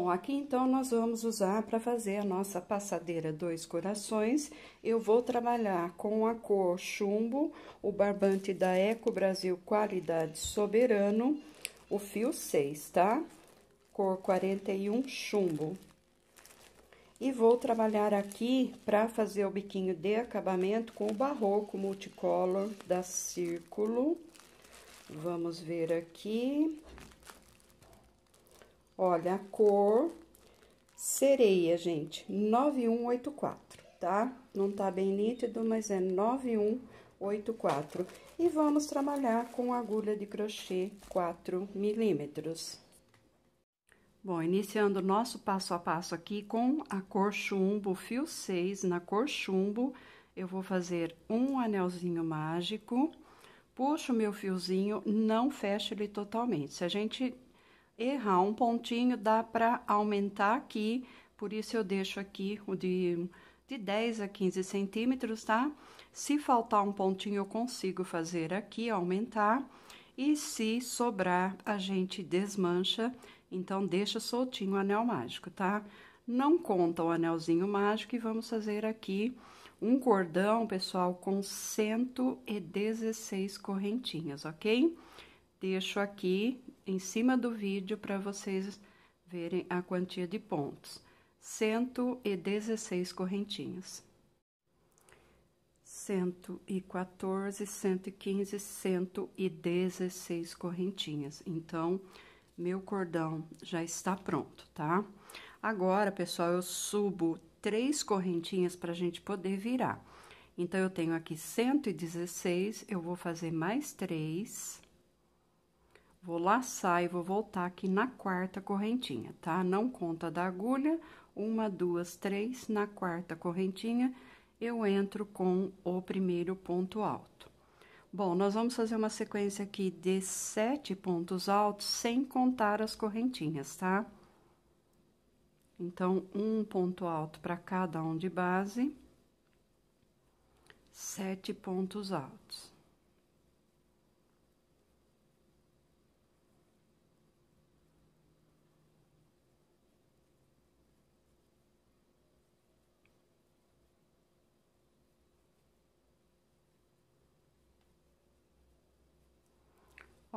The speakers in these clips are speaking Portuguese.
Bom, aqui então nós vamos usar para fazer a nossa passadeira dois corações. Eu vou trabalhar com a cor chumbo, o barbante da Eco Brasil Qualidade Soberano, o fio 6, tá? Cor 41 chumbo. E vou trabalhar aqui para fazer o biquinho de acabamento com o barroco multicolor da Círculo. Vamos ver aqui Olha, a cor sereia, gente, 9184, tá? Não tá bem nítido, mas é 9184. E vamos trabalhar com agulha de crochê 4 milímetros. Bom, iniciando o nosso passo a passo aqui com a cor chumbo, fio 6 na cor chumbo, eu vou fazer um anelzinho mágico, puxo meu fiozinho, não fecho ele totalmente. Se a gente errar um pontinho, dá para aumentar aqui, por isso eu deixo aqui o de, de 10 a 15 centímetros, tá? Se faltar um pontinho, eu consigo fazer aqui, aumentar, e se sobrar, a gente desmancha, então deixa soltinho o anel mágico, tá? Não conta o anelzinho mágico e vamos fazer aqui um cordão, pessoal, com 116 correntinhas, ok? Deixo aqui em cima do vídeo para vocês verem a quantia de pontos. 116 correntinhas. 114, 115, 116 correntinhas. Então, meu cordão já está pronto, tá? Agora, pessoal, eu subo três correntinhas para a gente poder virar. Então, eu tenho aqui 116, eu vou fazer mais três Vou laçar e vou voltar aqui na quarta correntinha, tá? Não conta da agulha, uma, duas, três, na quarta correntinha, eu entro com o primeiro ponto alto. Bom, nós vamos fazer uma sequência aqui de sete pontos altos, sem contar as correntinhas, tá? Então, um ponto alto para cada um de base, sete pontos altos.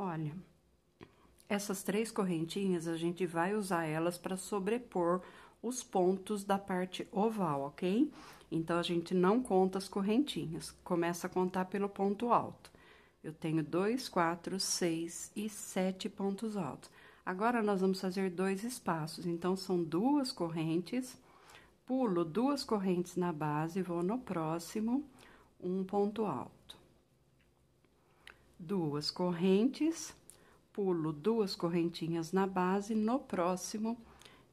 Olha, essas três correntinhas a gente vai usar elas para sobrepor os pontos da parte oval, ok? Então, a gente não conta as correntinhas, começa a contar pelo ponto alto. Eu tenho dois, quatro, seis e sete pontos altos. Agora, nós vamos fazer dois espaços, então, são duas correntes, pulo duas correntes na base, vou no próximo, um ponto alto duas correntes, pulo duas correntinhas na base, no próximo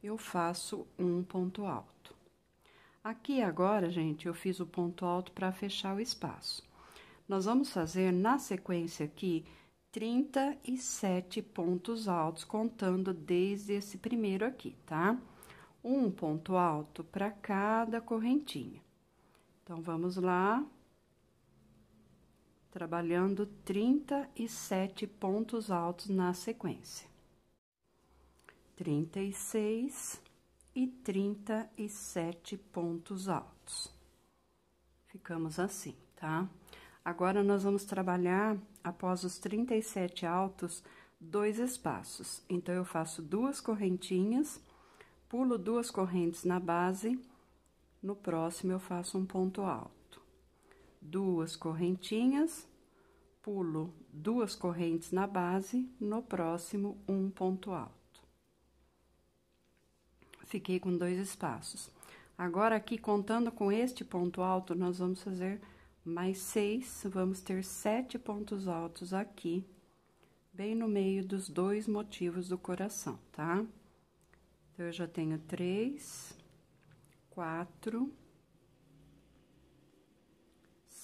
eu faço um ponto alto. Aqui agora, gente, eu fiz o ponto alto para fechar o espaço. Nós vamos fazer na sequência aqui 37 pontos altos, contando desde esse primeiro aqui, tá? Um ponto alto para cada correntinha. Então, vamos lá, trabalhando 37 pontos altos na sequência. 36 e 37 pontos altos. Ficamos assim, tá? Agora, nós vamos trabalhar, após os 37 altos, dois espaços. Então, eu faço duas correntinhas, pulo duas correntes na base, no próximo eu faço um ponto alto duas correntinhas, pulo duas correntes na base, no próximo, um ponto alto. Fiquei com dois espaços. Agora, aqui, contando com este ponto alto, nós vamos fazer mais seis, vamos ter sete pontos altos aqui, bem no meio dos dois motivos do coração, tá? Então, eu já tenho três, quatro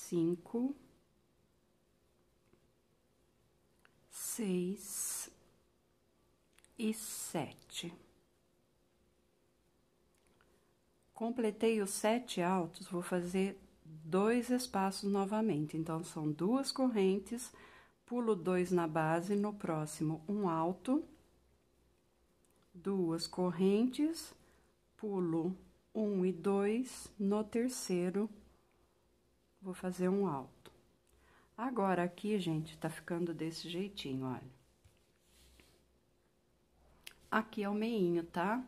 cinco, seis e sete. Completei os sete altos, vou fazer dois espaços novamente. Então, são duas correntes, pulo dois na base, no próximo um alto, duas correntes, pulo um e dois, no terceiro Vou fazer um alto. Agora, aqui, gente, tá ficando desse jeitinho, olha. Aqui é o meinho, tá?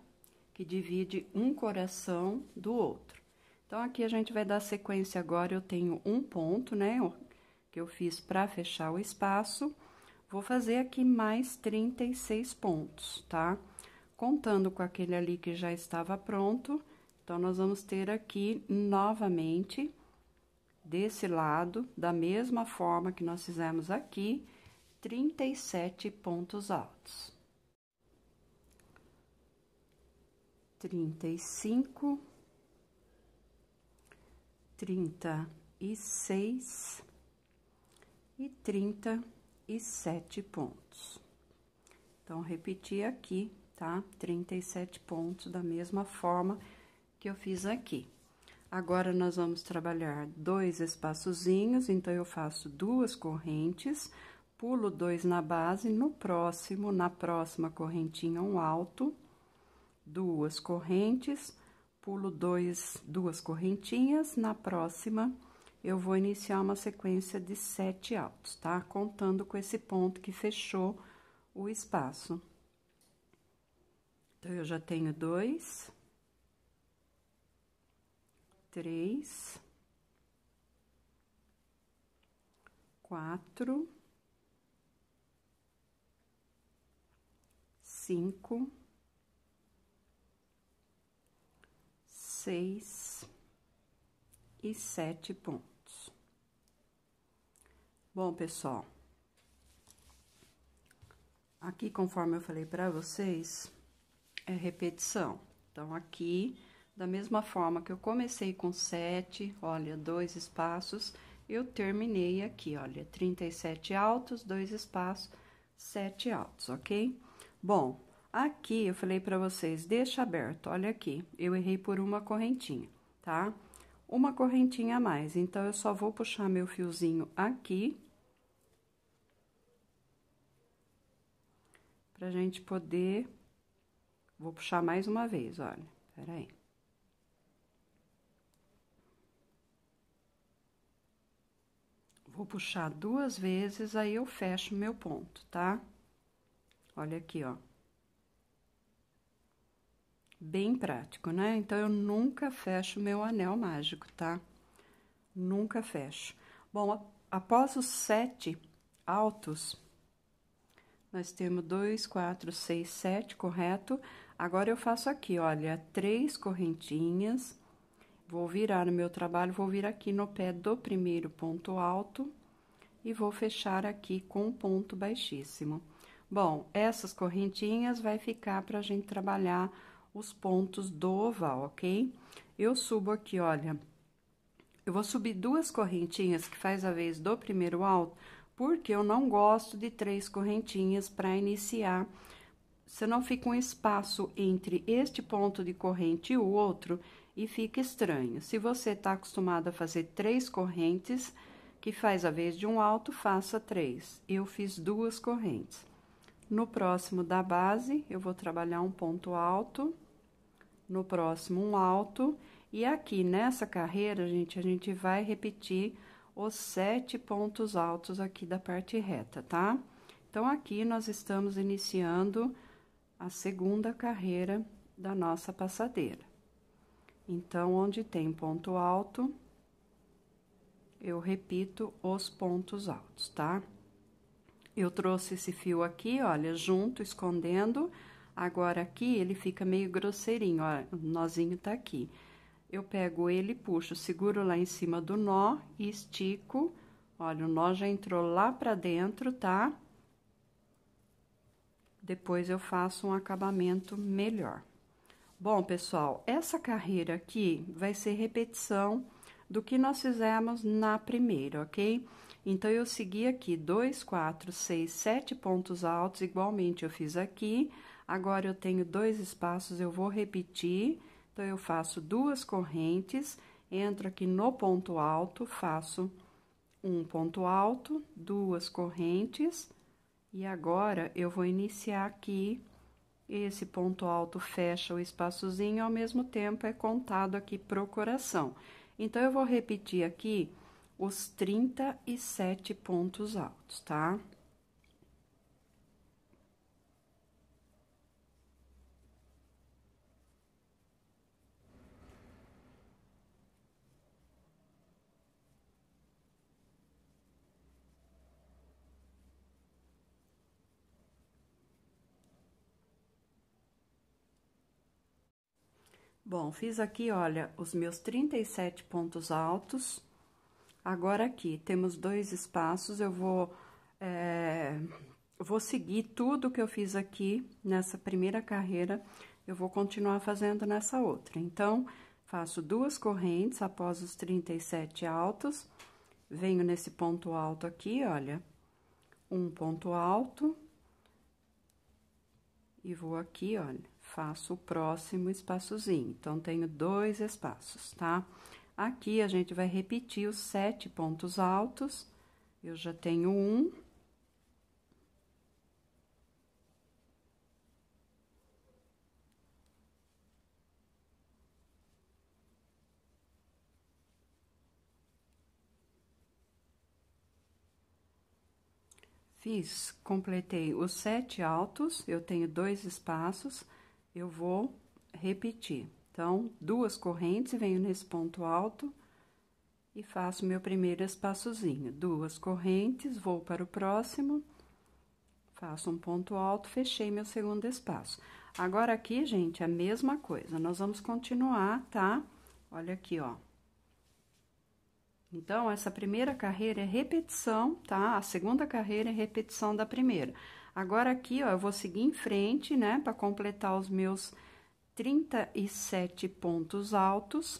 Que divide um coração do outro. Então, aqui a gente vai dar sequência agora, eu tenho um ponto, né, que eu fiz para fechar o espaço. Vou fazer aqui mais 36 pontos, tá? Contando com aquele ali que já estava pronto, então, nós vamos ter aqui, novamente, desse lado, da mesma forma que nós fizemos aqui, 37 pontos altos. 35, 36 e 37 pontos. Então, repetir aqui, tá? 37 pontos da mesma forma que eu fiz aqui. Agora, nós vamos trabalhar dois espaçozinhos, então, eu faço duas correntes, pulo dois na base, no próximo, na próxima correntinha, um alto, duas correntes, pulo dois, duas correntinhas, na próxima, eu vou iniciar uma sequência de sete altos, tá? Contando com esse ponto que fechou o espaço. Então, eu já tenho dois três, quatro, cinco, seis e sete pontos. Bom, pessoal, aqui, conforme eu falei para vocês, é repetição. Então, aqui da mesma forma que eu comecei com 7, olha, dois espaços, eu terminei aqui, olha, 37 altos, dois espaços, 7 altos, ok? Bom, aqui eu falei para vocês, deixa aberto, olha aqui, eu errei por uma correntinha, tá? Uma correntinha a mais, então, eu só vou puxar meu fiozinho aqui. Pra gente poder... Vou puxar mais uma vez, olha, peraí. vou puxar duas vezes, aí eu fecho meu ponto, tá? Olha aqui, ó. Bem prático, né? Então, eu nunca fecho meu anel mágico, tá? Nunca fecho. Bom, após os sete altos, nós temos dois, quatro, seis, sete, correto? Agora, eu faço aqui, olha, três correntinhas Vou virar o meu trabalho, vou vir aqui no pé do primeiro ponto alto e vou fechar aqui com um ponto baixíssimo. Bom, essas correntinhas vai ficar pra gente trabalhar os pontos do oval, ok? Eu subo aqui, olha, eu vou subir duas correntinhas que faz a vez do primeiro alto, porque eu não gosto de três correntinhas para iniciar. Se não fica um espaço entre este ponto de corrente e o outro, e fica estranho. Se você está acostumado a fazer três correntes, que faz a vez de um alto, faça três. Eu fiz duas correntes. No próximo da base, eu vou trabalhar um ponto alto, no próximo um alto, e aqui nessa carreira, gente, a gente vai repetir os sete pontos altos aqui da parte reta, tá? Então, aqui nós estamos iniciando a segunda carreira da nossa passadeira. Então, onde tem ponto alto, eu repito os pontos altos, tá? Eu trouxe esse fio aqui, olha, junto, escondendo. Agora, aqui, ele fica meio grosseirinho, ó, o nozinho tá aqui. Eu pego ele, puxo, seguro lá em cima do nó e estico. Olha, o nó já entrou lá pra dentro, tá? Depois, eu faço um acabamento melhor. Bom, pessoal, essa carreira aqui vai ser repetição do que nós fizemos na primeira, ok? Então, eu segui aqui dois, quatro, seis, sete pontos altos, igualmente eu fiz aqui. Agora, eu tenho dois espaços, eu vou repetir. Então, eu faço duas correntes, entro aqui no ponto alto, faço um ponto alto, duas correntes. E agora, eu vou iniciar aqui esse ponto alto fecha o espaçozinho, ao mesmo tempo é contado aqui pro coração. Então, eu vou repetir aqui os 37 pontos altos, tá? Tá? Bom, fiz aqui, olha, os meus 37 pontos altos. Agora, aqui, temos dois espaços, eu vou... É, vou seguir tudo que eu fiz aqui nessa primeira carreira, eu vou continuar fazendo nessa outra. Então, faço duas correntes após os 37 altos, venho nesse ponto alto aqui, olha, um ponto alto, e vou aqui, olha, faço o próximo espaçozinho. Então, tenho dois espaços, tá? Aqui, a gente vai repetir os sete pontos altos. Eu já tenho um. Fiz, completei os sete altos, eu tenho dois espaços eu vou repetir. Então, duas correntes, venho nesse ponto alto e faço meu primeiro espaçozinho. Duas correntes, vou para o próximo, faço um ponto alto, fechei meu segundo espaço. Agora, aqui, gente, a mesma coisa, nós vamos continuar, tá? Olha aqui, ó. Então, essa primeira carreira é repetição, tá? A segunda carreira é repetição da primeira. Agora, aqui, ó, eu vou seguir em frente, né, para completar os meus 37 pontos altos.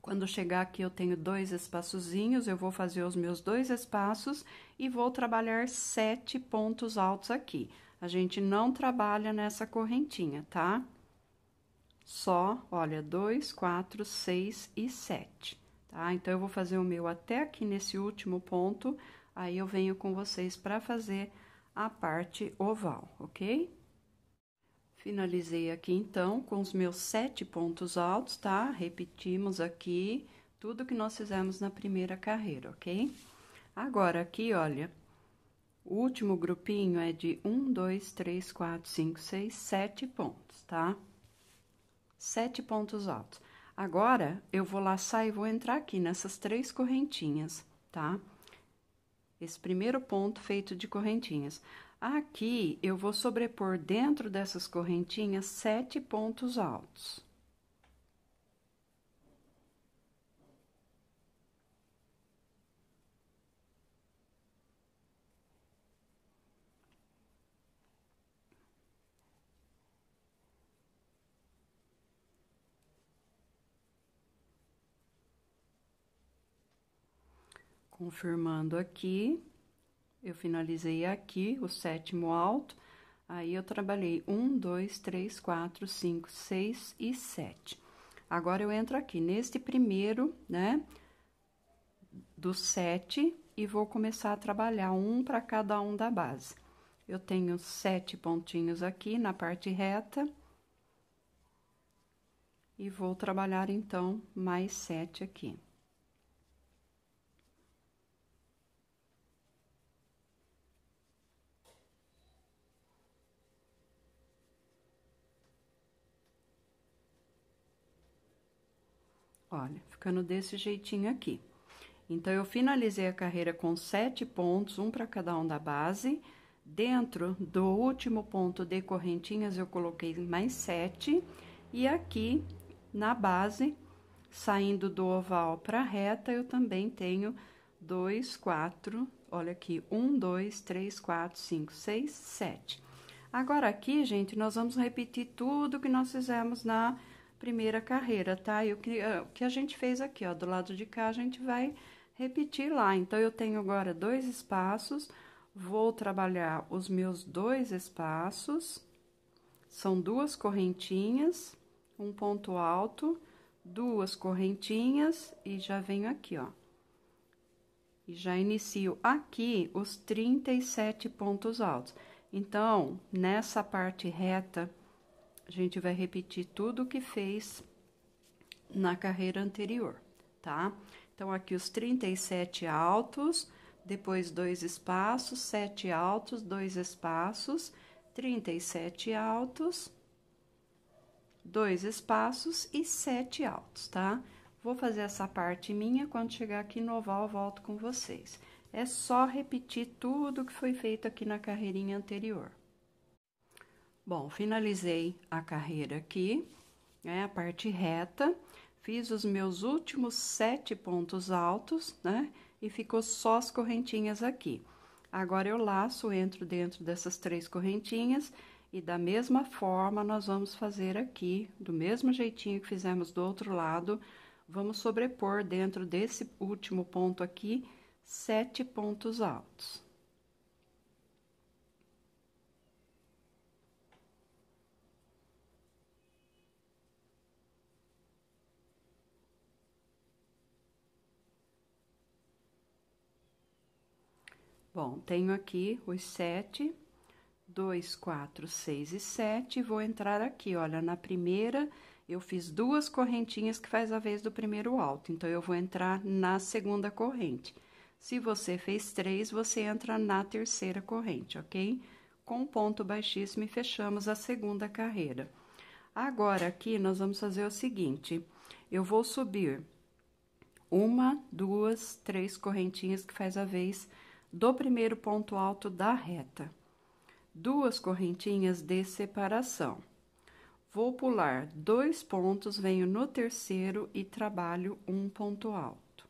Quando chegar aqui, eu tenho dois espaçozinhos, eu vou fazer os meus dois espaços e vou trabalhar sete pontos altos aqui. A gente não trabalha nessa correntinha, tá? Só, olha, dois, quatro, seis e sete, tá? Então, eu vou fazer o meu até aqui nesse último ponto, Aí eu venho com vocês para fazer a parte oval, ok? Finalizei aqui, então, com os meus sete pontos altos, tá? Repetimos aqui tudo que nós fizemos na primeira carreira, ok? Agora, aqui, olha, o último grupinho é de um, dois, três, quatro, cinco, seis, sete pontos, tá? Sete pontos altos. Agora, eu vou laçar e vou entrar aqui nessas três correntinhas, tá? Esse primeiro ponto feito de correntinhas. Aqui eu vou sobrepor dentro dessas correntinhas sete pontos altos. confirmando aqui, eu finalizei aqui o sétimo alto, aí eu trabalhei um, dois, três, quatro, cinco, seis e sete. Agora, eu entro aqui neste primeiro, né, do sete, e vou começar a trabalhar um para cada um da base. Eu tenho sete pontinhos aqui na parte reta. E vou trabalhar, então, mais sete aqui. olha, ficando desse jeitinho aqui. Então, eu finalizei a carreira com sete pontos, um para cada um da base. Dentro do último ponto de correntinhas, eu coloquei mais sete. E aqui, na base, saindo do oval para reta, eu também tenho dois, quatro, olha aqui, um, dois, três, quatro, cinco, seis, sete. Agora, aqui, gente, nós vamos repetir tudo que nós fizemos na primeira carreira, tá? E o que, ah, o que a gente fez aqui, ó, do lado de cá, a gente vai repetir lá. Então, eu tenho agora dois espaços, vou trabalhar os meus dois espaços, são duas correntinhas, um ponto alto, duas correntinhas e já venho aqui, ó. E já inicio aqui os 37 pontos altos. Então, nessa parte reta a gente vai repetir tudo o que fez na carreira anterior, tá? Então, aqui os 37 altos, depois dois espaços, sete altos, dois espaços, 37 altos, dois espaços e sete altos, tá? Vou fazer essa parte minha, quando chegar aqui no oval, volto com vocês. É só repetir tudo que foi feito aqui na carreirinha anterior. Bom, finalizei a carreira aqui, né, a parte reta, fiz os meus últimos sete pontos altos, né, e ficou só as correntinhas aqui. Agora, eu laço, entro dentro dessas três correntinhas e da mesma forma nós vamos fazer aqui, do mesmo jeitinho que fizemos do outro lado, vamos sobrepor dentro desse último ponto aqui, sete pontos altos. Bom, tenho aqui os sete, dois, quatro, seis e sete, vou entrar aqui, olha, na primeira eu fiz duas correntinhas que faz a vez do primeiro alto, então eu vou entrar na segunda corrente. Se você fez três, você entra na terceira corrente, ok? Com ponto baixíssimo e fechamos a segunda carreira. Agora, aqui, nós vamos fazer o seguinte, eu vou subir uma, duas, três correntinhas que faz a vez do primeiro ponto alto da reta. Duas correntinhas de separação. Vou pular dois pontos, venho no terceiro e trabalho um ponto alto.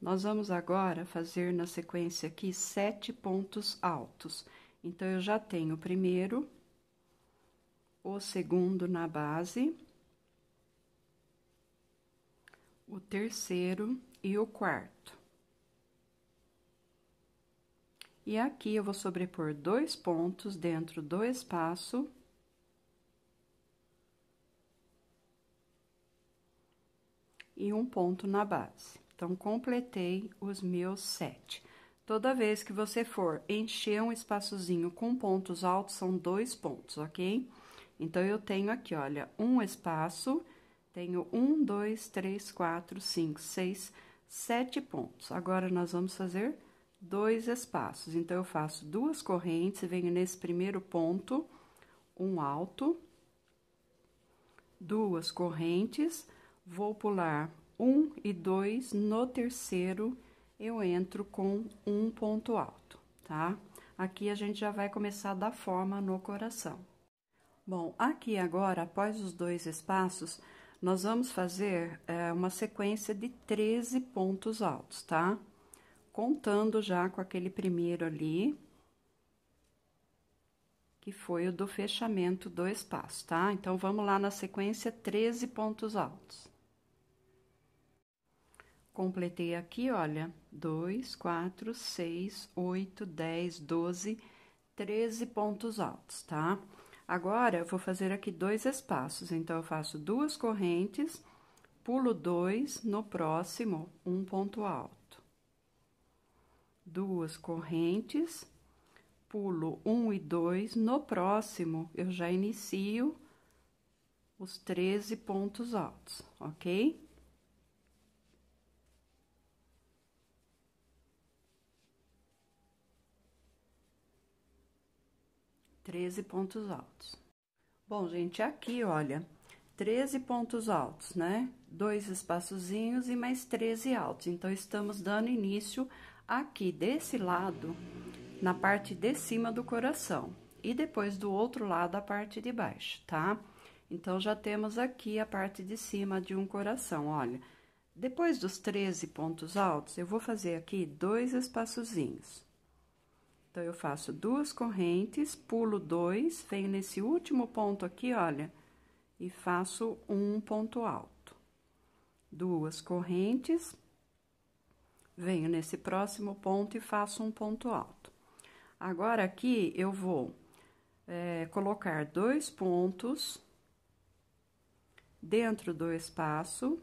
Nós vamos agora fazer na sequência aqui sete pontos altos. Então, eu já tenho o primeiro, o segundo na base, o terceiro e o quarto. E aqui eu vou sobrepor dois pontos dentro do espaço. E um ponto na base. Então, completei os meus sete. Toda vez que você for encher um espaçozinho com pontos altos, são dois pontos, ok? Então, eu tenho aqui, olha, um espaço, tenho um, dois, três, quatro, cinco, seis, sete pontos. Agora, nós vamos fazer dois espaços. Então, eu faço duas correntes e venho nesse primeiro ponto, um alto, duas correntes, vou pular um e dois, no terceiro eu entro com um ponto alto, tá? Aqui a gente já vai começar a dar forma no coração. Bom, aqui agora, após os dois espaços, nós vamos fazer é, uma sequência de 13 pontos altos, tá? contando já com aquele primeiro ali, que foi o do fechamento do espaço, tá? Então, vamos lá na sequência, 13 pontos altos. Completei aqui, olha, 2, 4, 6, 8, 10, 12, 13 pontos altos, tá? Agora, eu vou fazer aqui dois espaços, então, eu faço duas correntes, pulo dois, no próximo, um ponto alto duas correntes, pulo um e dois, no próximo eu já inicio os 13 pontos altos, ok? Treze pontos altos. Bom, gente, aqui, olha, 13 pontos altos, né? Dois espaçozinhos e mais 13 altos. Então, estamos dando início aqui desse lado, na parte de cima do coração, e depois do outro lado, a parte de baixo, tá? Então, já temos aqui a parte de cima de um coração, olha. Depois dos 13 pontos altos, eu vou fazer aqui dois espaçozinhos. Então, eu faço duas correntes, pulo dois, venho nesse último ponto aqui, olha, e faço um ponto alto. Duas correntes, venho nesse próximo ponto e faço um ponto alto. Agora, aqui eu vou é, colocar dois pontos dentro do espaço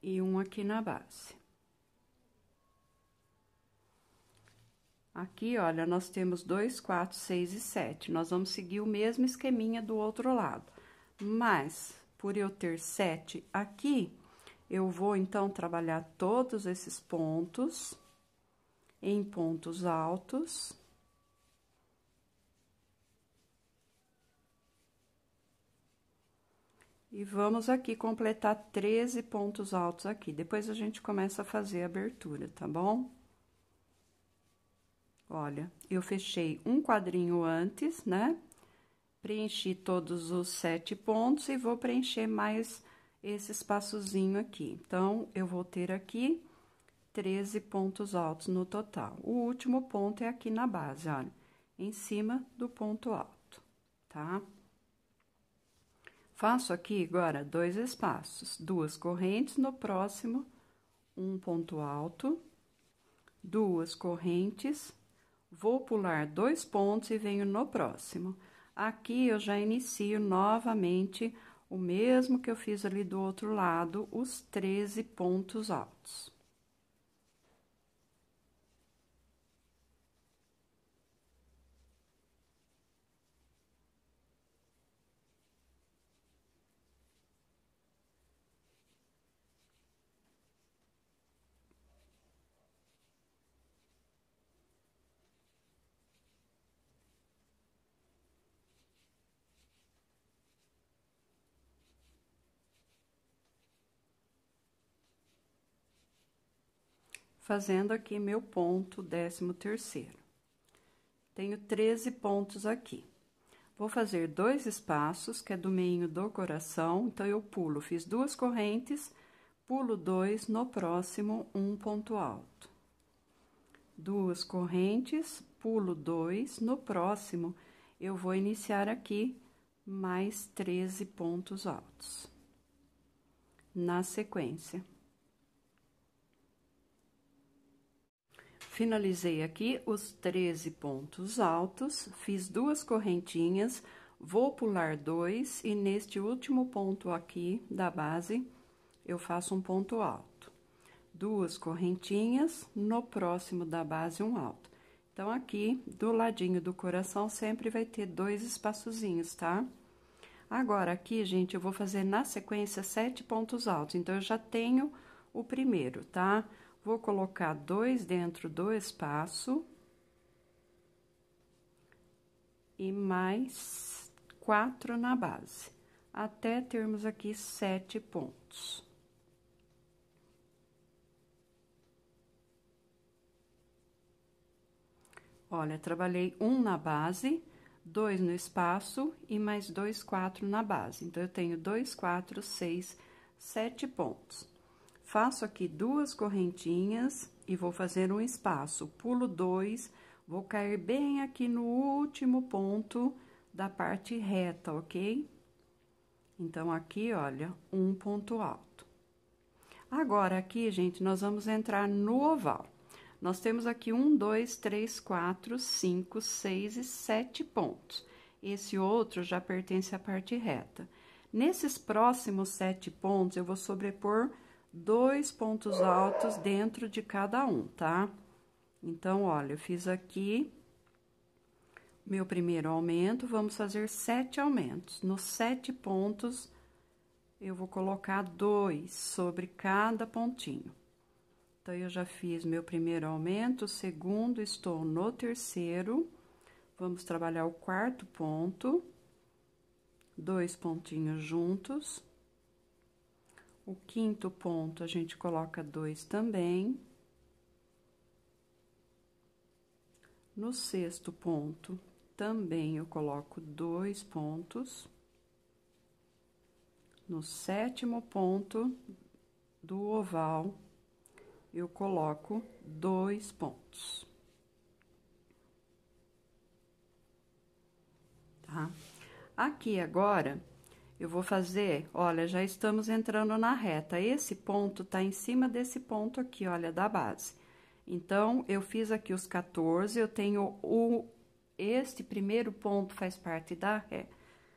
e um aqui na base. Aqui, olha, nós temos dois, quatro, seis e sete. Nós vamos seguir o mesmo esqueminha do outro lado. Mas, por eu ter sete aqui, eu vou, então, trabalhar todos esses pontos em pontos altos. E vamos aqui completar 13 pontos altos aqui. Depois a gente começa a fazer a abertura, tá bom? Olha, eu fechei um quadrinho antes, né? Preenchi todos os sete pontos e vou preencher mais esse espaçozinho aqui. Então, eu vou ter aqui 13 pontos altos no total. O último ponto é aqui na base, olha, em cima do ponto alto, tá? Faço aqui agora dois espaços, duas correntes no próximo, um ponto alto, duas correntes, vou pular dois pontos e venho no próximo. Aqui eu já inicio novamente o mesmo que eu fiz ali do outro lado, os 13 pontos altos. fazendo aqui meu ponto décimo terceiro. Tenho 13 pontos aqui. Vou fazer dois espaços, que é do meio do coração, então, eu pulo, fiz duas correntes, pulo dois, no próximo, um ponto alto. Duas correntes, pulo dois, no próximo, eu vou iniciar aqui mais 13 pontos altos. Na sequência. Finalizei aqui os 13 pontos altos, fiz duas correntinhas, vou pular dois e neste último ponto aqui da base eu faço um ponto alto. Duas correntinhas, no próximo da base um alto. Então, aqui do ladinho do coração sempre vai ter dois espaçozinhos, tá? Agora, aqui, gente, eu vou fazer na sequência sete pontos altos, então eu já tenho o primeiro, tá? Tá? vou colocar dois dentro do espaço e mais quatro na base, até termos aqui sete pontos. Olha, trabalhei um na base, dois no espaço e mais dois quatro na base. Então, eu tenho dois, quatro, seis, sete pontos faço aqui duas correntinhas e vou fazer um espaço, pulo dois, vou cair bem aqui no último ponto da parte reta, ok? Então, aqui, olha, um ponto alto. Agora, aqui, gente, nós vamos entrar no oval. Nós temos aqui um, dois, três, quatro, cinco, seis e sete pontos. Esse outro já pertence à parte reta. Nesses próximos sete pontos, eu vou sobrepor dois pontos altos dentro de cada um, tá? Então, olha, eu fiz aqui meu primeiro aumento, vamos fazer sete aumentos. Nos sete pontos, eu vou colocar dois sobre cada pontinho. Então, eu já fiz meu primeiro aumento, segundo, estou no terceiro. Vamos trabalhar o quarto ponto, dois pontinhos juntos o quinto ponto, a gente coloca dois também. No sexto ponto, também eu coloco dois pontos. No sétimo ponto do oval, eu coloco dois pontos. Tá? Aqui agora, eu vou fazer, olha, já estamos entrando na reta. Esse ponto tá em cima desse ponto aqui, olha, da base. Então, eu fiz aqui os 14, eu tenho o... Este primeiro ponto faz parte da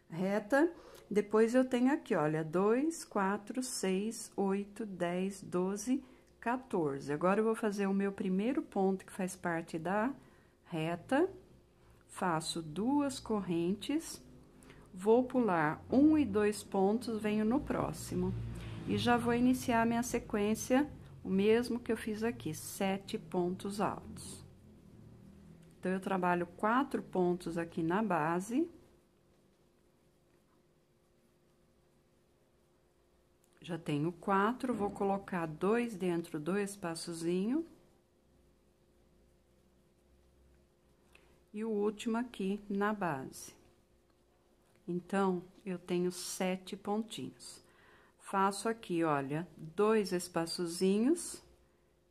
reta. Depois, eu tenho aqui, olha, 2, 4, 6, 8, 10, 12, 14. Agora, eu vou fazer o meu primeiro ponto que faz parte da reta. Faço duas correntes Vou pular um e dois pontos, venho no próximo. E já vou iniciar minha sequência, o mesmo que eu fiz aqui, sete pontos altos. Então, eu trabalho quatro pontos aqui na base. Já tenho quatro, vou colocar dois dentro do espaçozinho. E o último aqui na base. Então, eu tenho sete pontinhos. Faço aqui, olha, dois espaçozinhos.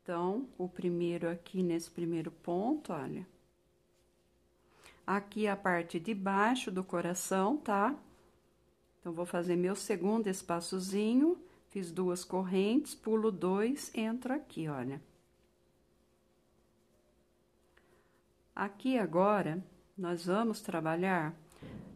Então, o primeiro aqui nesse primeiro ponto, olha. Aqui a parte de baixo do coração, tá? Então, vou fazer meu segundo espaçozinho, fiz duas correntes, pulo dois, entro aqui, olha. Aqui agora, nós vamos trabalhar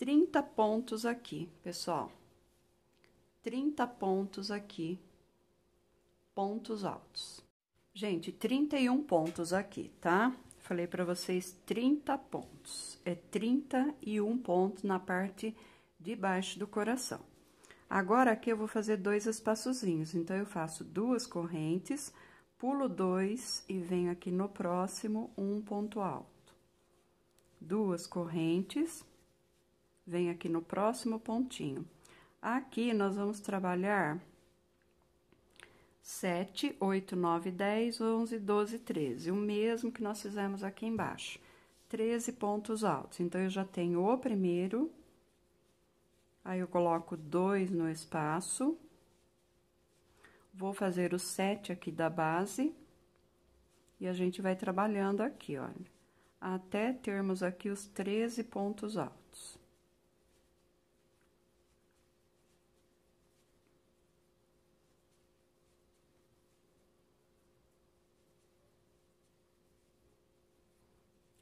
30 pontos aqui, pessoal. 30 pontos aqui, pontos altos. Gente, 31 pontos aqui, tá? Falei para vocês 30 pontos. É 31 pontos na parte de baixo do coração. Agora, aqui eu vou fazer dois espaçozinhos. Então, eu faço duas correntes, pulo dois e venho aqui no próximo um ponto alto. Duas correntes Vem aqui no próximo pontinho. Aqui, nós vamos trabalhar 7, 8, 9, 10, 11, 12, 13. O mesmo que nós fizemos aqui embaixo. 13 pontos altos. Então, eu já tenho o primeiro. Aí, eu coloco dois no espaço. Vou fazer o 7 aqui da base. E a gente vai trabalhando aqui, olha. Até termos aqui os 13 pontos altos.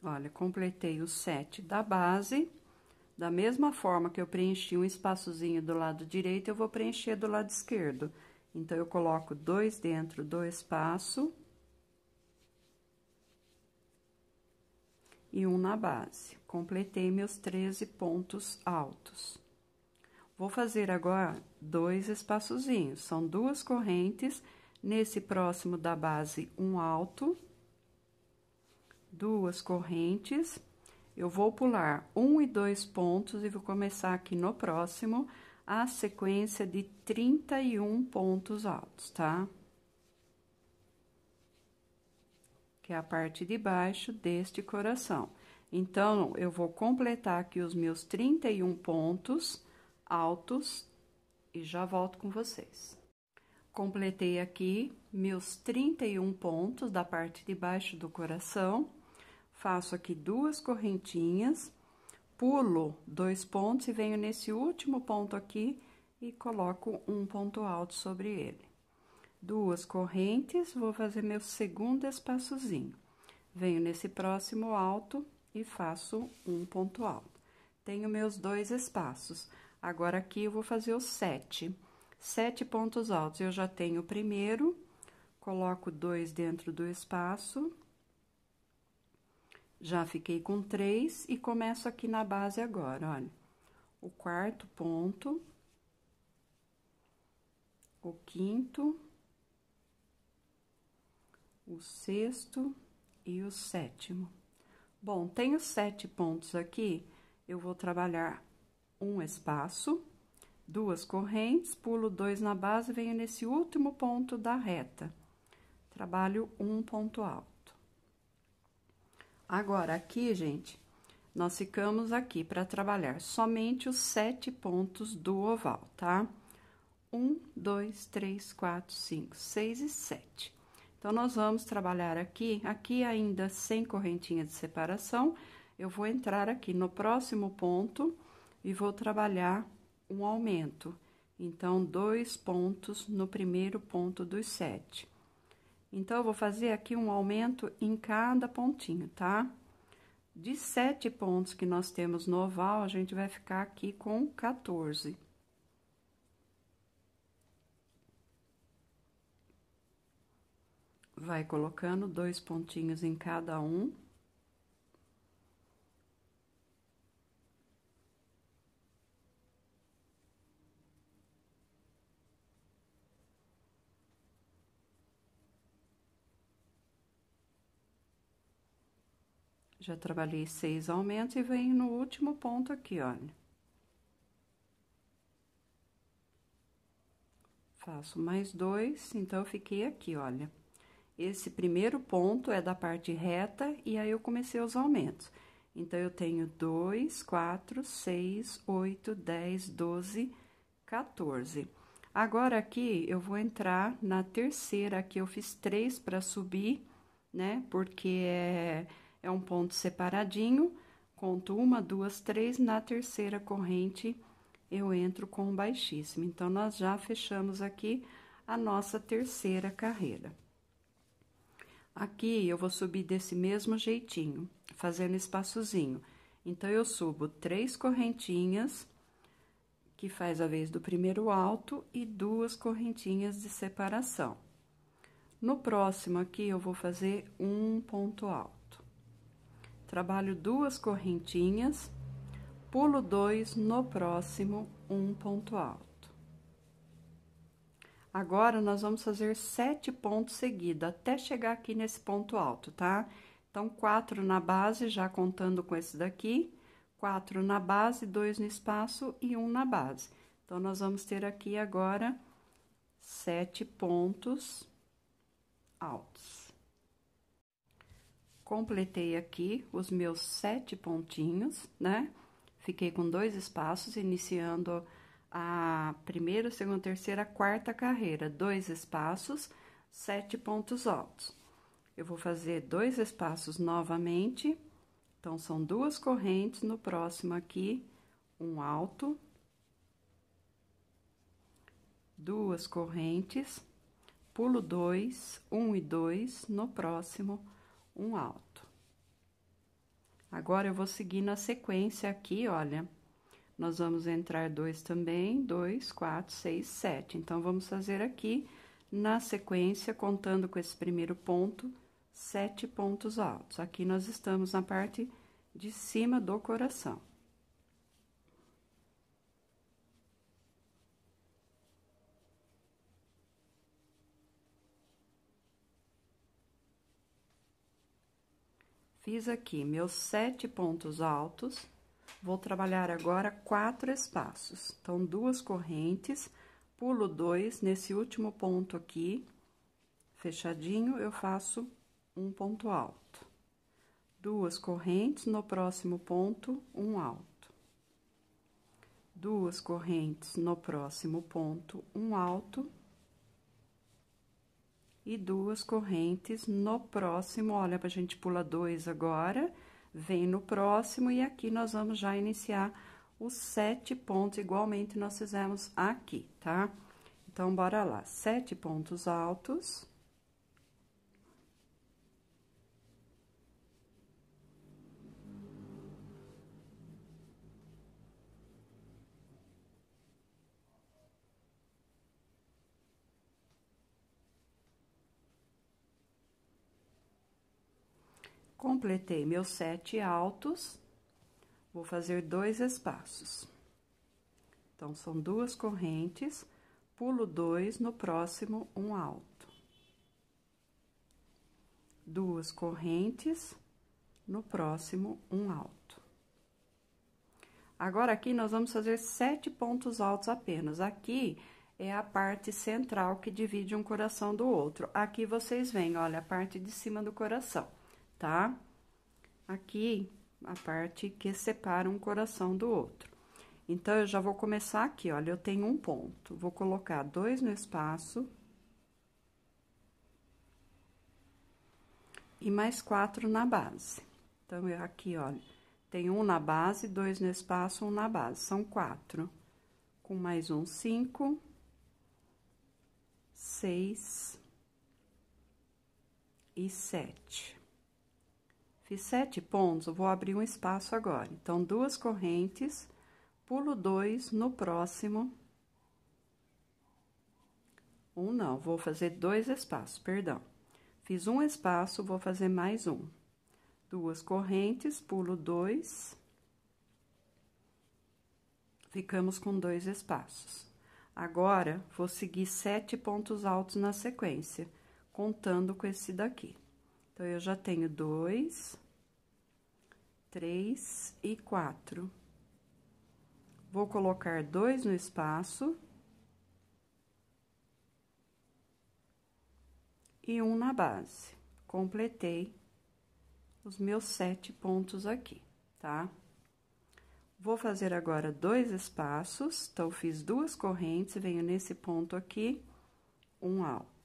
Olha, completei os sete da base. Da mesma forma que eu preenchi um espaçozinho do lado direito, eu vou preencher do lado esquerdo. Então, eu coloco dois dentro do espaço. E um na base. Completei meus 13 pontos altos. Vou fazer agora dois espaçozinhos. São duas correntes. Nesse próximo da base, um alto duas correntes, eu vou pular um e dois pontos e vou começar aqui no próximo a sequência de 31 pontos altos, tá? Que é a parte de baixo deste coração. Então, eu vou completar aqui os meus 31 pontos altos e já volto com vocês. Completei aqui meus 31 pontos da parte de baixo do coração faço aqui duas correntinhas, pulo dois pontos e venho nesse último ponto aqui e coloco um ponto alto sobre ele. Duas correntes, vou fazer meu segundo espaçozinho. Venho nesse próximo alto e faço um ponto alto. Tenho meus dois espaços. Agora, aqui eu vou fazer os sete. Sete pontos altos, eu já tenho o primeiro, coloco dois dentro do espaço já fiquei com três e começo aqui na base agora, olha. O quarto ponto, o quinto, o sexto e o sétimo. Bom, tenho sete pontos aqui, eu vou trabalhar um espaço, duas correntes, pulo dois na base, venho nesse último ponto da reta. Trabalho um ponto alto. Agora, aqui, gente, nós ficamos aqui para trabalhar somente os sete pontos do oval, tá? Um, dois, três, quatro, cinco, seis e sete. Então, nós vamos trabalhar aqui, aqui ainda sem correntinha de separação, eu vou entrar aqui no próximo ponto e vou trabalhar um aumento. Então, dois pontos no primeiro ponto dos sete então, eu vou fazer aqui um aumento em cada pontinho, tá? De sete pontos que nós temos no oval, a gente vai ficar aqui com 14. Vai colocando dois pontinhos em cada um. Já trabalhei seis aumentos e venho no último ponto aqui, olha. Faço mais dois, então, eu fiquei aqui, olha. Esse primeiro ponto é da parte reta e aí eu comecei os aumentos. Então, eu tenho dois, quatro, seis, oito, dez, doze, quatorze. Agora, aqui, eu vou entrar na terceira, aqui eu fiz três para subir, né? Porque é é um ponto separadinho, conto uma, duas, três, na terceira corrente eu entro com baixíssimo. Então, nós já fechamos aqui a nossa terceira carreira. Aqui, eu vou subir desse mesmo jeitinho, fazendo espaçozinho. Então, eu subo três correntinhas, que faz a vez do primeiro alto, e duas correntinhas de separação. No próximo aqui, eu vou fazer um ponto alto trabalho duas correntinhas, pulo dois no próximo, um ponto alto. Agora, nós vamos fazer sete pontos seguidos, até chegar aqui nesse ponto alto, tá? Então, quatro na base, já contando com esse daqui, quatro na base, dois no espaço e um na base. Então, nós vamos ter aqui agora sete pontos altos completei aqui os meus sete pontinhos, né? Fiquei com dois espaços, iniciando a primeira, segunda, terceira, quarta carreira. Dois espaços, sete pontos altos. Eu vou fazer dois espaços novamente. Então, são duas correntes, no próximo aqui, um alto. Duas correntes, pulo dois, um e dois, no próximo um alto. Agora, eu vou seguir na sequência aqui, olha. Nós vamos entrar dois também, dois, quatro, seis, sete. Então, vamos fazer aqui na sequência, contando com esse primeiro ponto, sete pontos altos. Aqui nós estamos na parte de cima do coração. fiz aqui meus sete pontos altos, vou trabalhar agora quatro espaços. Então, duas correntes, pulo dois, nesse último ponto aqui, fechadinho, eu faço um ponto alto. Duas correntes, no próximo ponto, um alto duas correntes no próximo ponto, um alto e duas correntes no próximo. Olha, a gente pula dois agora, vem no próximo, e aqui nós vamos já iniciar os sete pontos, igualmente nós fizemos aqui, tá? Então, bora lá. Sete pontos altos. completei meus sete altos, vou fazer dois espaços. Então, são duas correntes, pulo dois no próximo um alto. Duas correntes no próximo um alto. Agora, aqui, nós vamos fazer sete pontos altos apenas. Aqui, é a parte central que divide um coração do outro. Aqui vocês veem, olha, a parte de cima do coração, tá? aqui a parte que separa um coração do outro. Então, eu já vou começar aqui, olha, eu tenho um ponto. Vou colocar dois no espaço. E mais quatro na base. Então, eu aqui, olha, tem um na base, dois no espaço, um na base. São quatro. Com mais um, cinco. Seis. E sete. Fiz sete pontos, vou abrir um espaço agora. Então, duas correntes, pulo dois no próximo. Um não, vou fazer dois espaços, perdão. Fiz um espaço, vou fazer mais um. Duas correntes, pulo dois. Ficamos com dois espaços. Agora, vou seguir sete pontos altos na sequência, contando com esse daqui. Então, eu já tenho dois, três e quatro. Vou colocar dois no espaço. E um na base. Completei os meus sete pontos aqui, tá? Vou fazer agora dois espaços, então, fiz duas correntes, venho nesse ponto aqui, um alto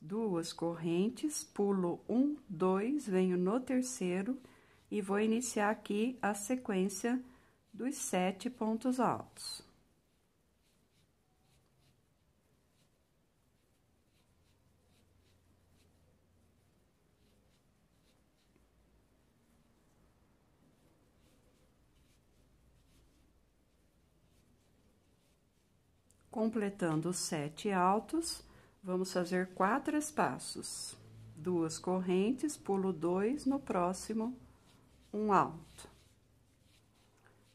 duas correntes, pulo um, dois, venho no terceiro e vou iniciar aqui a sequência dos sete pontos altos. Completando os sete altos, Vamos fazer quatro espaços, duas correntes, pulo dois, no próximo, um alto.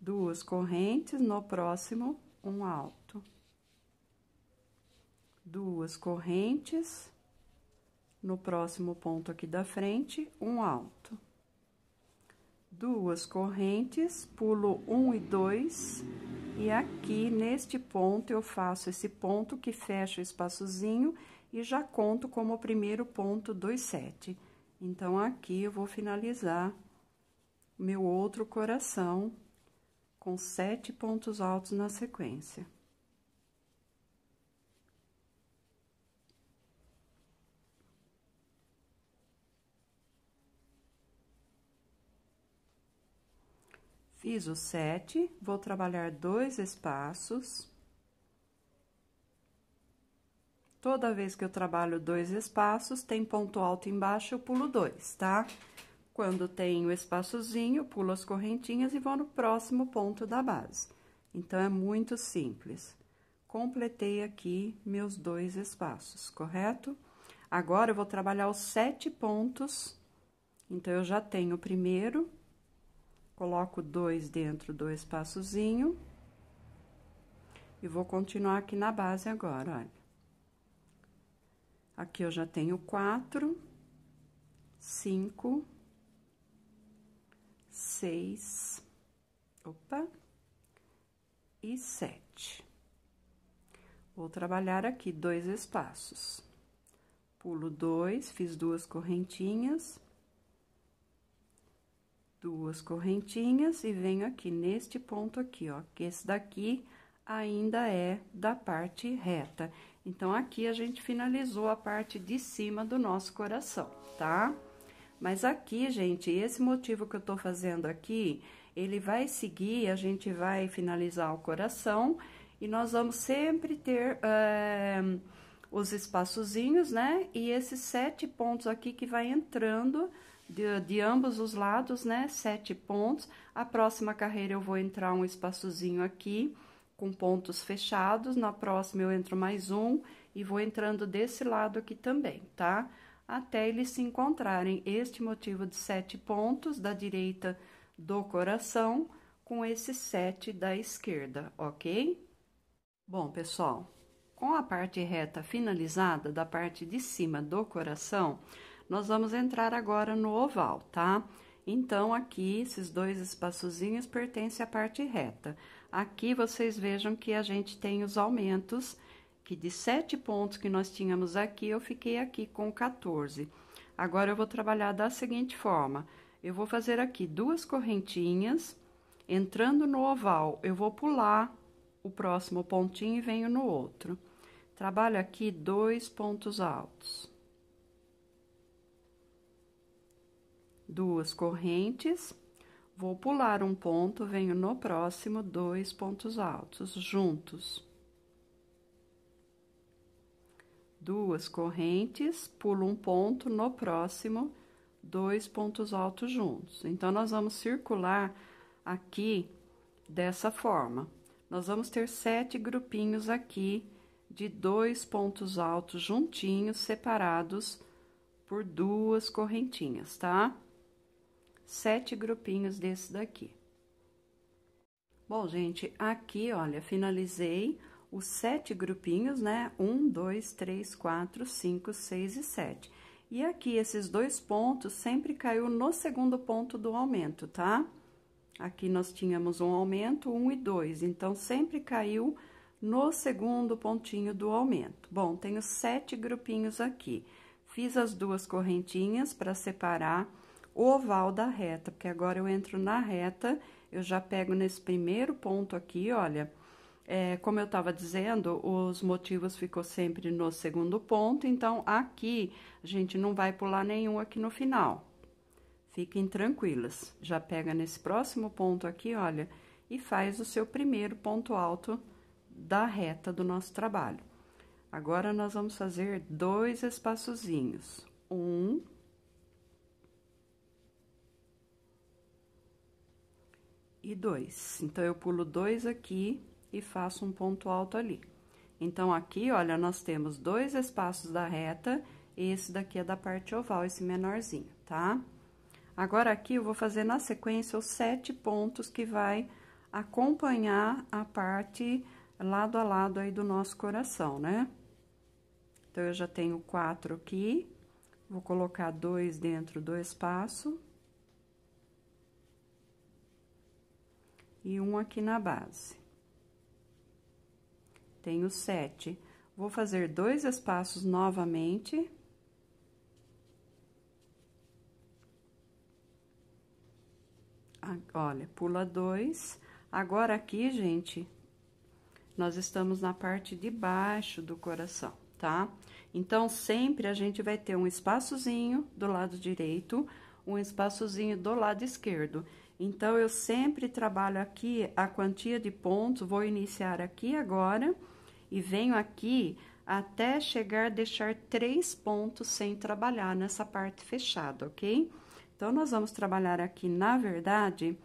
Duas correntes, no próximo, um alto. Duas correntes, no próximo ponto aqui da frente, um alto duas correntes, pulo um e dois, e aqui neste ponto eu faço esse ponto que fecha o espaçozinho e já conto como o primeiro ponto dois sete. Então, aqui eu vou finalizar meu outro coração com sete pontos altos na sequência. Fiz o sete, vou trabalhar dois espaços. Toda vez que eu trabalho dois espaços, tem ponto alto embaixo, eu pulo dois, tá? Quando tem o espaçozinho, pulo as correntinhas e vou no próximo ponto da base. Então, é muito simples. Completei aqui meus dois espaços, correto? Agora, eu vou trabalhar os sete pontos. Então, eu já tenho o primeiro, coloco dois dentro do espaçozinho. E vou continuar aqui na base agora, olha. Aqui eu já tenho quatro, cinco, seis, opa, e sete. Vou trabalhar aqui dois espaços. Pulo dois, fiz duas correntinhas, duas correntinhas e venho aqui neste ponto aqui, ó, que esse daqui ainda é da parte reta. Então, aqui a gente finalizou a parte de cima do nosso coração, tá? Mas aqui, gente, esse motivo que eu tô fazendo aqui, ele vai seguir, a gente vai finalizar o coração e nós vamos sempre ter... É os espaçozinhos, né? E esses sete pontos aqui que vai entrando de, de ambos os lados, né? Sete pontos. A próxima carreira eu vou entrar um espaçozinho aqui com pontos fechados. Na próxima eu entro mais um e vou entrando desse lado aqui também, tá? Até eles se encontrarem este motivo de sete pontos da direita do coração com esse sete da esquerda, ok? Bom, pessoal, com a parte reta finalizada da parte de cima do coração, nós vamos entrar agora no oval, tá? Então, aqui, esses dois espaçozinhos pertencem à parte reta. Aqui, vocês vejam que a gente tem os aumentos, que de sete pontos que nós tínhamos aqui, eu fiquei aqui com 14. Agora, eu vou trabalhar da seguinte forma. Eu vou fazer aqui duas correntinhas, entrando no oval, eu vou pular o próximo pontinho e venho no outro. Trabalho aqui dois pontos altos. duas correntes, vou pular um ponto, venho no próximo, dois pontos altos juntos. Duas correntes, pulo um ponto, no próximo, dois pontos altos juntos. Então, nós vamos circular aqui dessa forma. Nós vamos ter sete grupinhos aqui de dois pontos altos juntinhos, separados por duas correntinhas, tá? sete grupinhos desse daqui. Bom, gente, aqui, olha, finalizei os sete grupinhos, né? Um, dois, três, quatro, cinco, seis e sete. E aqui, esses dois pontos sempre caiu no segundo ponto do aumento, tá? Aqui nós tínhamos um aumento, um e dois, então sempre caiu no segundo pontinho do aumento. Bom, tenho sete grupinhos aqui. Fiz as duas correntinhas para separar o oval da reta, porque agora eu entro na reta, eu já pego nesse primeiro ponto aqui, olha, é, como eu estava dizendo, os motivos ficou sempre no segundo ponto, então aqui a gente não vai pular nenhum aqui no final. Fiquem tranquilas. Já pega nesse próximo ponto aqui, olha, e faz o seu primeiro ponto alto da reta do nosso trabalho. Agora, nós vamos fazer dois espaçozinhos. Um, e 2. Então, eu pulo dois aqui e faço um ponto alto ali. Então, aqui, olha, nós temos dois espaços da reta, e esse daqui é da parte oval, esse menorzinho, tá? Agora, aqui, eu vou fazer na sequência os sete pontos que vai acompanhar a parte lado a lado aí do nosso coração, né? Então, eu já tenho quatro aqui, vou colocar dois dentro do espaço, e um aqui na base. Tenho sete. Vou fazer dois espaços novamente. Olha, pula dois. Agora aqui, gente, nós estamos na parte de baixo do coração, tá? Então, sempre a gente vai ter um espaçozinho do lado direito, um espaçozinho do lado esquerdo. Então, eu sempre trabalho aqui a quantia de pontos, vou iniciar aqui agora e venho aqui até chegar a deixar três pontos sem trabalhar nessa parte fechada, ok? Então, nós vamos trabalhar aqui, na verdade,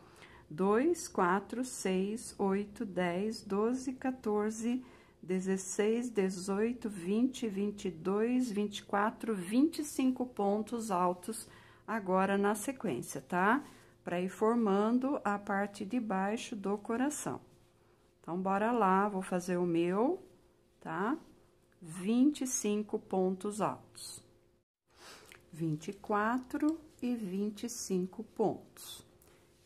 2, 4, 6, 8, 10, 12, 14, 16, 18, 20, 22, 24, 25 pontos altos agora na sequência, tá? Tá? para ir formando a parte de baixo do coração. Então, bora lá, vou fazer o meu, tá? 25 pontos altos. 24 e 25 pontos.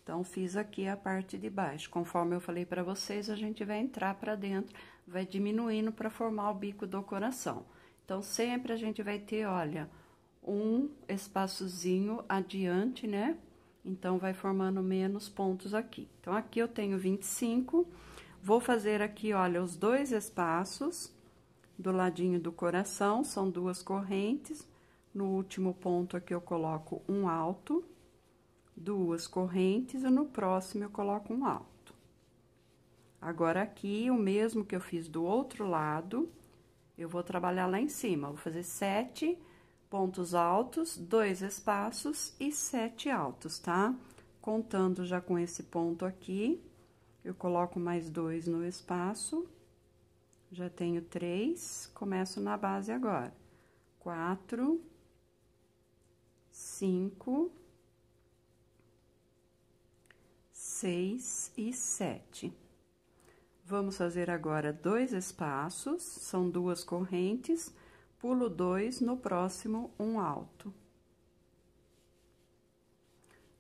Então, fiz aqui a parte de baixo. Conforme eu falei para vocês, a gente vai entrar para dentro, vai diminuindo para formar o bico do coração. Então, sempre a gente vai ter, olha, um espaçozinho adiante, né? Então, vai formando menos pontos aqui. Então, aqui eu tenho 25. Vou fazer aqui, olha, os dois espaços do ladinho do coração, são duas correntes. No último ponto aqui eu coloco um alto, duas correntes, e no próximo eu coloco um alto. Agora, aqui, o mesmo que eu fiz do outro lado, eu vou trabalhar lá em cima. Vou fazer sete pontos altos, dois espaços e sete altos, tá? Contando já com esse ponto aqui, eu coloco mais dois no espaço, já tenho três, começo na base agora. Quatro, cinco, seis e sete. Vamos fazer agora dois espaços, são duas correntes pulo dois, no próximo, um alto.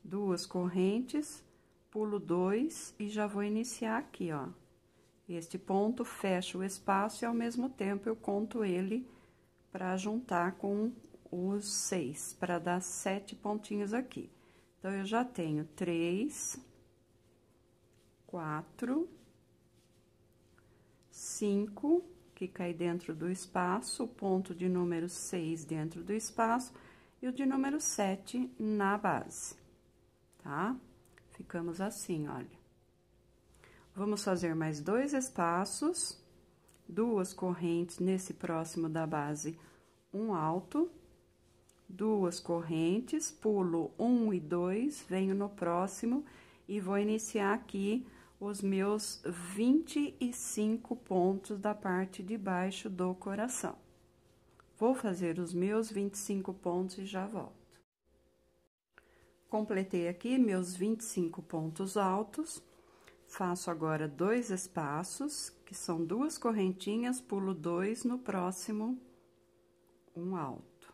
Duas correntes, pulo dois e já vou iniciar aqui, ó. Este ponto fecha o espaço e, ao mesmo tempo, eu conto ele para juntar com os seis, para dar sete pontinhos aqui. Então, eu já tenho três, quatro, cinco, que cai dentro do espaço, o ponto de número 6 dentro do espaço e o de número 7 na base, tá? Ficamos assim, olha. Vamos fazer mais dois espaços, duas correntes nesse próximo da base, um alto, duas correntes, pulo um e dois, venho no próximo e vou iniciar aqui os meus 25 pontos da parte de baixo do coração. Vou fazer os meus 25 pontos e já volto. Completei aqui meus 25 pontos altos. Faço agora dois espaços, que são duas correntinhas, pulo dois no próximo um alto.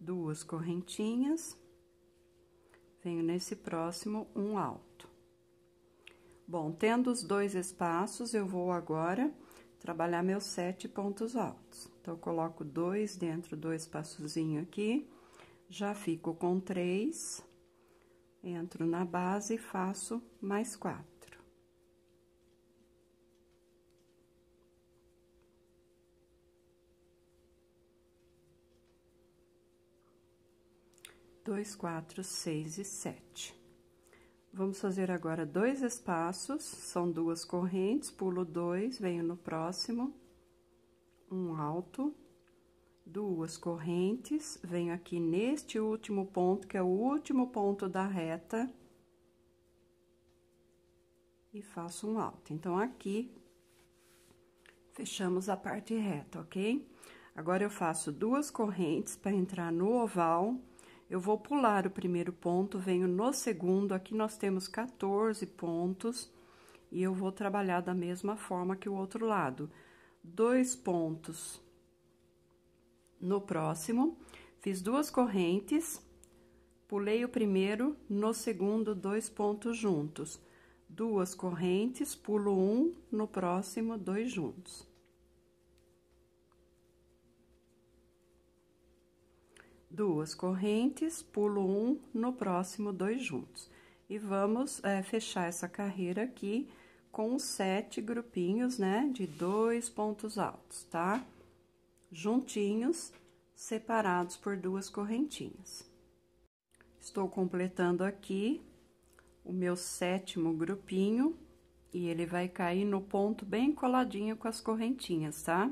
Duas correntinhas venho nesse próximo um alto. Bom, tendo os dois espaços, eu vou agora trabalhar meus sete pontos altos. Então, coloco dois dentro do espaçozinho aqui, já fico com três, entro na base e faço mais quatro. 2, 4, 6 e 7. Vamos fazer agora dois espaços, são duas correntes, pulo dois, venho no próximo, um alto, duas correntes, venho aqui neste último ponto, que é o último ponto da reta, e faço um alto. Então, aqui, fechamos a parte reta, ok? Agora, eu faço duas correntes para entrar no oval, eu vou pular o primeiro ponto, venho no segundo, aqui nós temos 14 pontos, e eu vou trabalhar da mesma forma que o outro lado. Dois pontos no próximo, fiz duas correntes, pulei o primeiro, no segundo, dois pontos juntos. Duas correntes, pulo um, no próximo, dois juntos. duas correntes, pulo um, no próximo, dois juntos. E vamos é, fechar essa carreira aqui com sete grupinhos, né, de dois pontos altos, tá? Juntinhos, separados por duas correntinhas. Estou completando aqui o meu sétimo grupinho, e ele vai cair no ponto bem coladinho com as correntinhas, tá?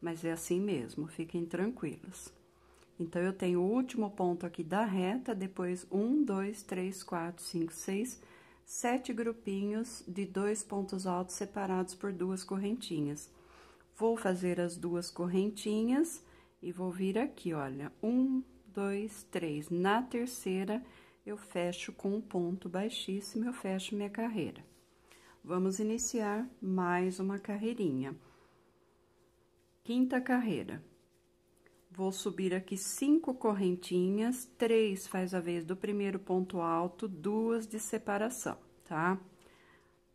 Mas é assim mesmo, fiquem tranquilos. Então, eu tenho o último ponto aqui da reta, depois um, dois, três, quatro, cinco, seis, sete grupinhos de dois pontos altos separados por duas correntinhas. Vou fazer as duas correntinhas e vou vir aqui, olha, um, dois, três. Na terceira, eu fecho com um ponto baixíssimo, eu fecho minha carreira. Vamos iniciar mais uma carreirinha. Quinta carreira. Vou subir aqui cinco correntinhas, três faz a vez do primeiro ponto alto, duas de separação, tá?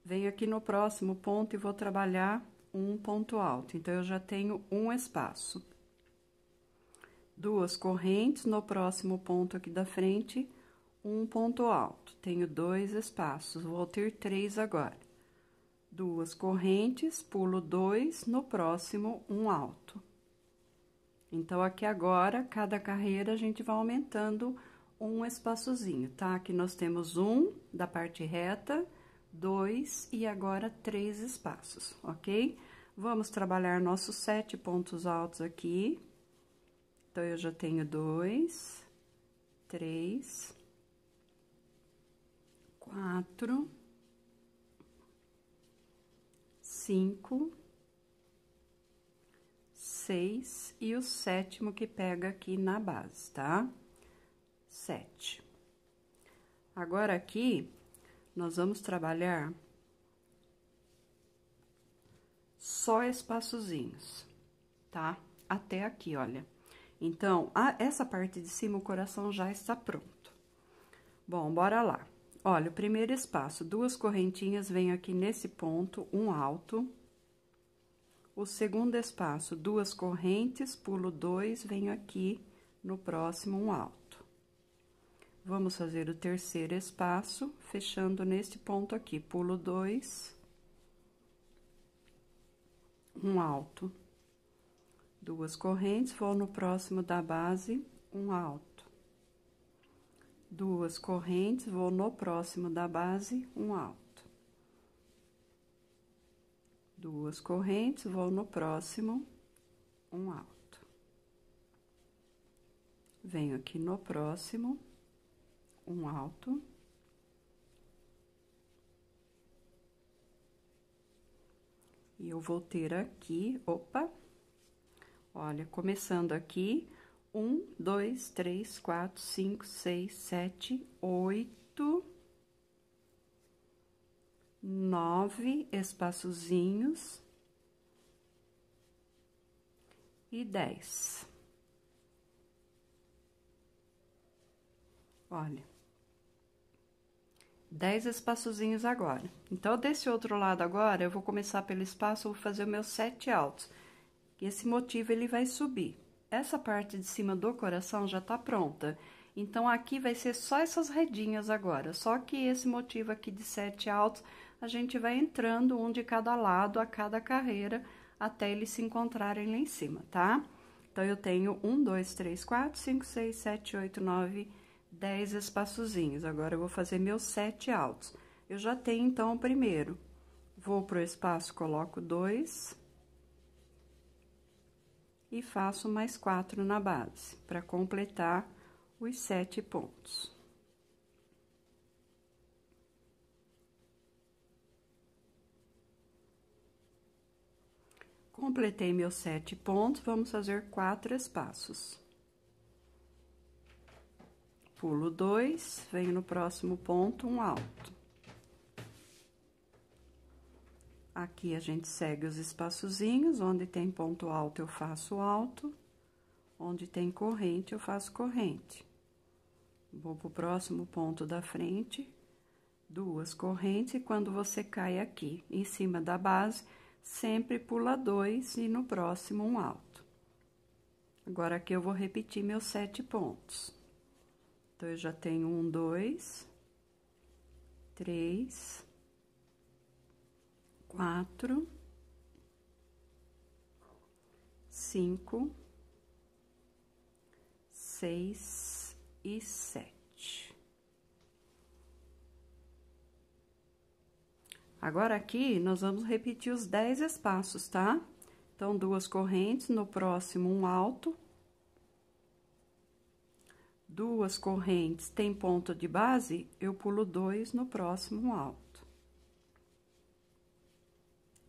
Venho aqui no próximo ponto e vou trabalhar um ponto alto, então, eu já tenho um espaço. Duas correntes, no próximo ponto aqui da frente, um ponto alto. Tenho dois espaços, vou ter três agora. Duas correntes, pulo dois, no próximo, um alto. Então, aqui agora, cada carreira, a gente vai aumentando um espaçozinho, tá? Aqui nós temos um da parte reta, dois e agora três espaços, ok? Vamos trabalhar nossos sete pontos altos aqui. Então, eu já tenho dois, três, quatro, cinco, seis e o sétimo que pega aqui na base, tá? Sete. Agora, aqui, nós vamos trabalhar só espaçozinhos, tá? Até aqui, olha. Então, a, essa parte de cima, o coração já está pronto. Bom, bora lá. Olha, o primeiro espaço, duas correntinhas, vem aqui nesse ponto, um alto o segundo espaço, duas correntes, pulo dois, venho aqui no próximo um alto. Vamos fazer o terceiro espaço, fechando neste ponto aqui, pulo dois, um alto, duas correntes, vou no próximo da base, um alto, duas correntes, vou no próximo da base, um alto duas correntes, vou no próximo, um alto. Venho aqui no próximo, um alto. E eu vou ter aqui, opa, olha, começando aqui, um, dois, três, quatro, cinco, seis, sete, oito nove espaçozinhos e dez. Olha, dez espaçozinhos agora. Então, desse outro lado agora, eu vou começar pelo espaço, vou fazer os meus sete altos. Esse motivo, ele vai subir. Essa parte de cima do coração já tá pronta. Então, aqui vai ser só essas redinhas agora, só que esse motivo aqui de sete altos a gente vai entrando um de cada lado a cada carreira até eles se encontrarem lá em cima, tá? Então, eu tenho um, dois, três, quatro, cinco, seis, sete, oito, nove, dez espaçozinhos. Agora, eu vou fazer meus sete altos. Eu já tenho, então, o primeiro. Vou pro espaço, coloco dois. E faço mais quatro na base, para completar os sete pontos. Completei meus sete pontos, vamos fazer quatro espaços. Pulo dois, venho no próximo ponto, um alto. Aqui a gente segue os espaçozinhos, onde tem ponto alto eu faço alto, onde tem corrente eu faço corrente. Vou pro próximo ponto da frente, duas correntes, e quando você cai aqui em cima da base sempre pula dois e no próximo um alto. Agora, aqui eu vou repetir meus sete pontos. Então, eu já tenho um, dois, três, quatro, cinco, seis e sete. Agora, aqui, nós vamos repetir os 10 espaços, tá? Então, duas correntes, no próximo, um alto. Duas correntes, tem ponto de base, eu pulo dois no próximo, alto.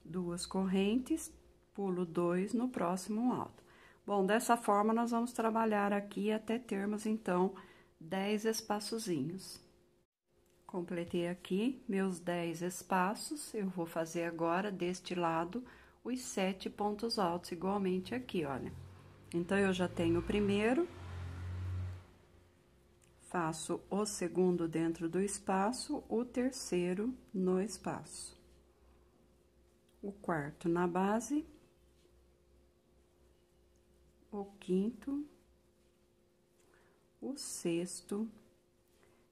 Duas correntes, pulo dois no próximo, alto. Bom, dessa forma, nós vamos trabalhar aqui até termos, então, 10 espaçozinhos. Completei aqui meus 10 espaços, eu vou fazer agora deste lado os sete pontos altos, igualmente aqui, olha. Então, eu já tenho o primeiro, faço o segundo dentro do espaço, o terceiro no espaço, o quarto na base, o quinto, o sexto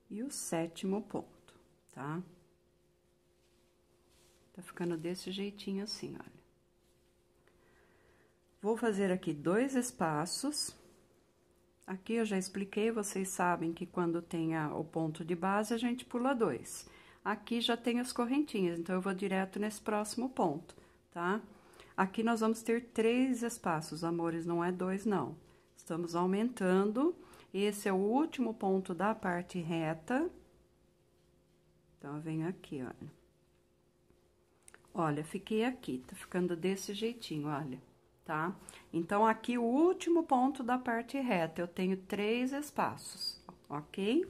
e o sétimo ponto tá? Tá ficando desse jeitinho assim, olha. Vou fazer aqui dois espaços. Aqui eu já expliquei, vocês sabem que quando tem a, o ponto de base, a gente pula dois. Aqui já tem as correntinhas, então eu vou direto nesse próximo ponto, tá? Aqui nós vamos ter três espaços, amores, não é dois, não. Estamos aumentando. Esse é o último ponto da parte reta. Então, eu venho aqui, olha. Olha, fiquei aqui, tá ficando desse jeitinho, olha, tá? Então, aqui o último ponto da parte reta, eu tenho três espaços, ok?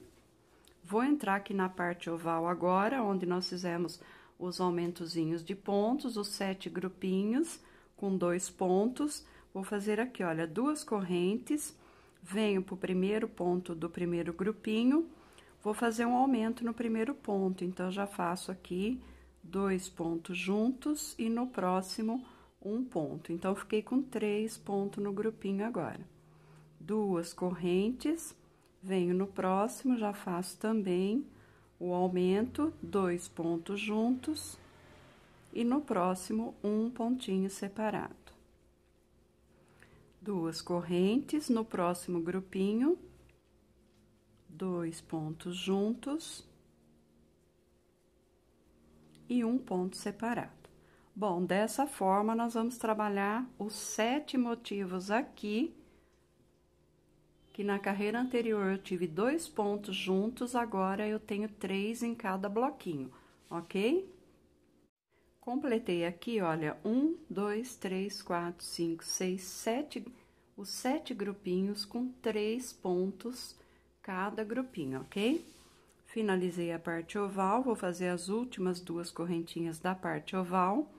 Vou entrar aqui na parte oval agora, onde nós fizemos os aumentozinhos de pontos, os sete grupinhos com dois pontos. Vou fazer aqui, olha, duas correntes, venho pro primeiro ponto do primeiro grupinho Vou fazer um aumento no primeiro ponto, então, já faço aqui dois pontos juntos e no próximo um ponto. Então, fiquei com três pontos no grupinho agora. Duas correntes, venho no próximo, já faço também o aumento, dois pontos juntos e no próximo um pontinho separado. Duas correntes, no próximo grupinho, dois pontos juntos e um ponto separado. Bom, dessa forma, nós vamos trabalhar os sete motivos aqui, que na carreira anterior eu tive dois pontos juntos, agora eu tenho três em cada bloquinho, ok? Completei aqui, olha, um, dois, três, quatro, cinco, seis, sete, os sete grupinhos com três pontos cada grupinho, ok? Finalizei a parte oval, vou fazer as últimas duas correntinhas da parte oval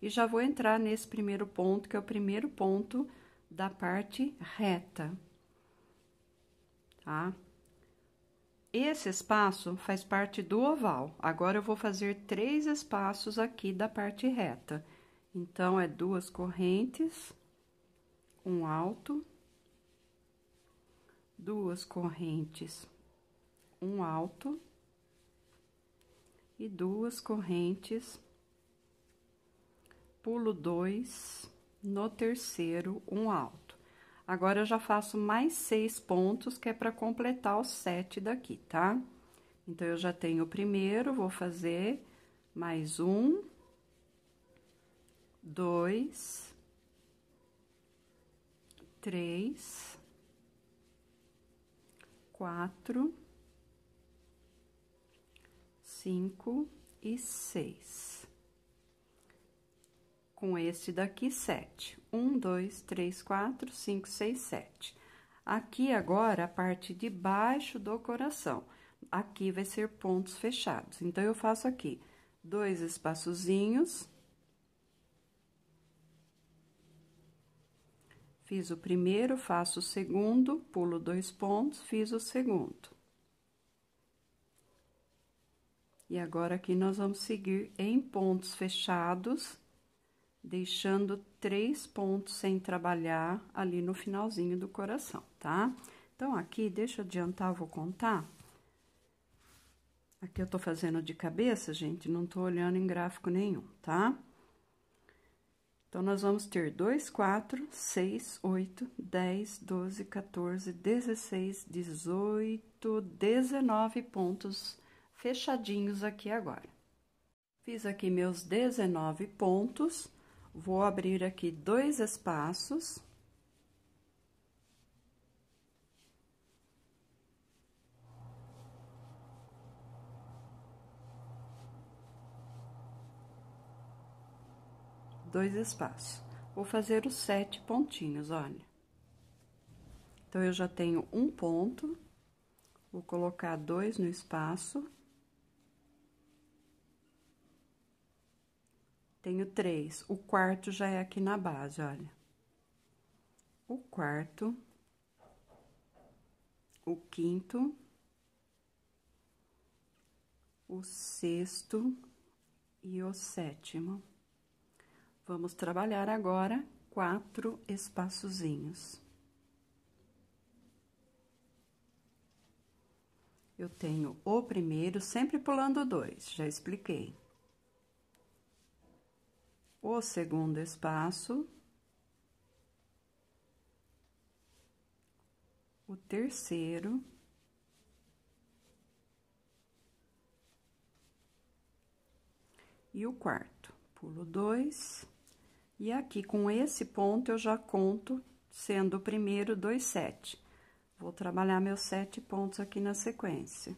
e já vou entrar nesse primeiro ponto, que é o primeiro ponto da parte reta, tá? Esse espaço faz parte do oval. Agora, eu vou fazer três espaços aqui da parte reta. Então, é duas correntes, um alto duas correntes, um alto e duas correntes, pulo dois, no terceiro, um alto. Agora, eu já faço mais seis pontos, que é para completar os sete daqui, tá? Então, eu já tenho o primeiro, vou fazer mais um, dois, três, quatro, cinco e seis. Com este daqui, sete. Um, dois, três, quatro, cinco, seis, sete. Aqui agora, a parte de baixo do coração. Aqui vai ser pontos fechados. Então, eu faço aqui dois espaçozinhos Fiz o primeiro, faço o segundo, pulo dois pontos, fiz o segundo. E agora, aqui, nós vamos seguir em pontos fechados, deixando três pontos sem trabalhar ali no finalzinho do coração, tá? Então, aqui, deixa eu adiantar, vou contar. Aqui eu tô fazendo de cabeça, gente, não tô olhando em gráfico nenhum, tá? Tá? Então, nós vamos ter 2, 4, 6, 8, 10, 12, 14, 16, 18, 19 pontos fechadinhos aqui agora. Fiz aqui meus 19 pontos, vou abrir aqui dois espaços dois espaços. Vou fazer os sete pontinhos, olha. Então, eu já tenho um ponto, vou colocar dois no espaço. Tenho três, o quarto já é aqui na base, olha. O quarto, o quinto, o sexto e o sétimo. Vamos trabalhar agora quatro espaçozinhos. Eu tenho o primeiro, sempre pulando dois, já expliquei. O segundo espaço. O terceiro. E o quarto. Pulo dois. E aqui, com esse ponto, eu já conto, sendo o primeiro, dois sete. Vou trabalhar meus sete pontos aqui na sequência.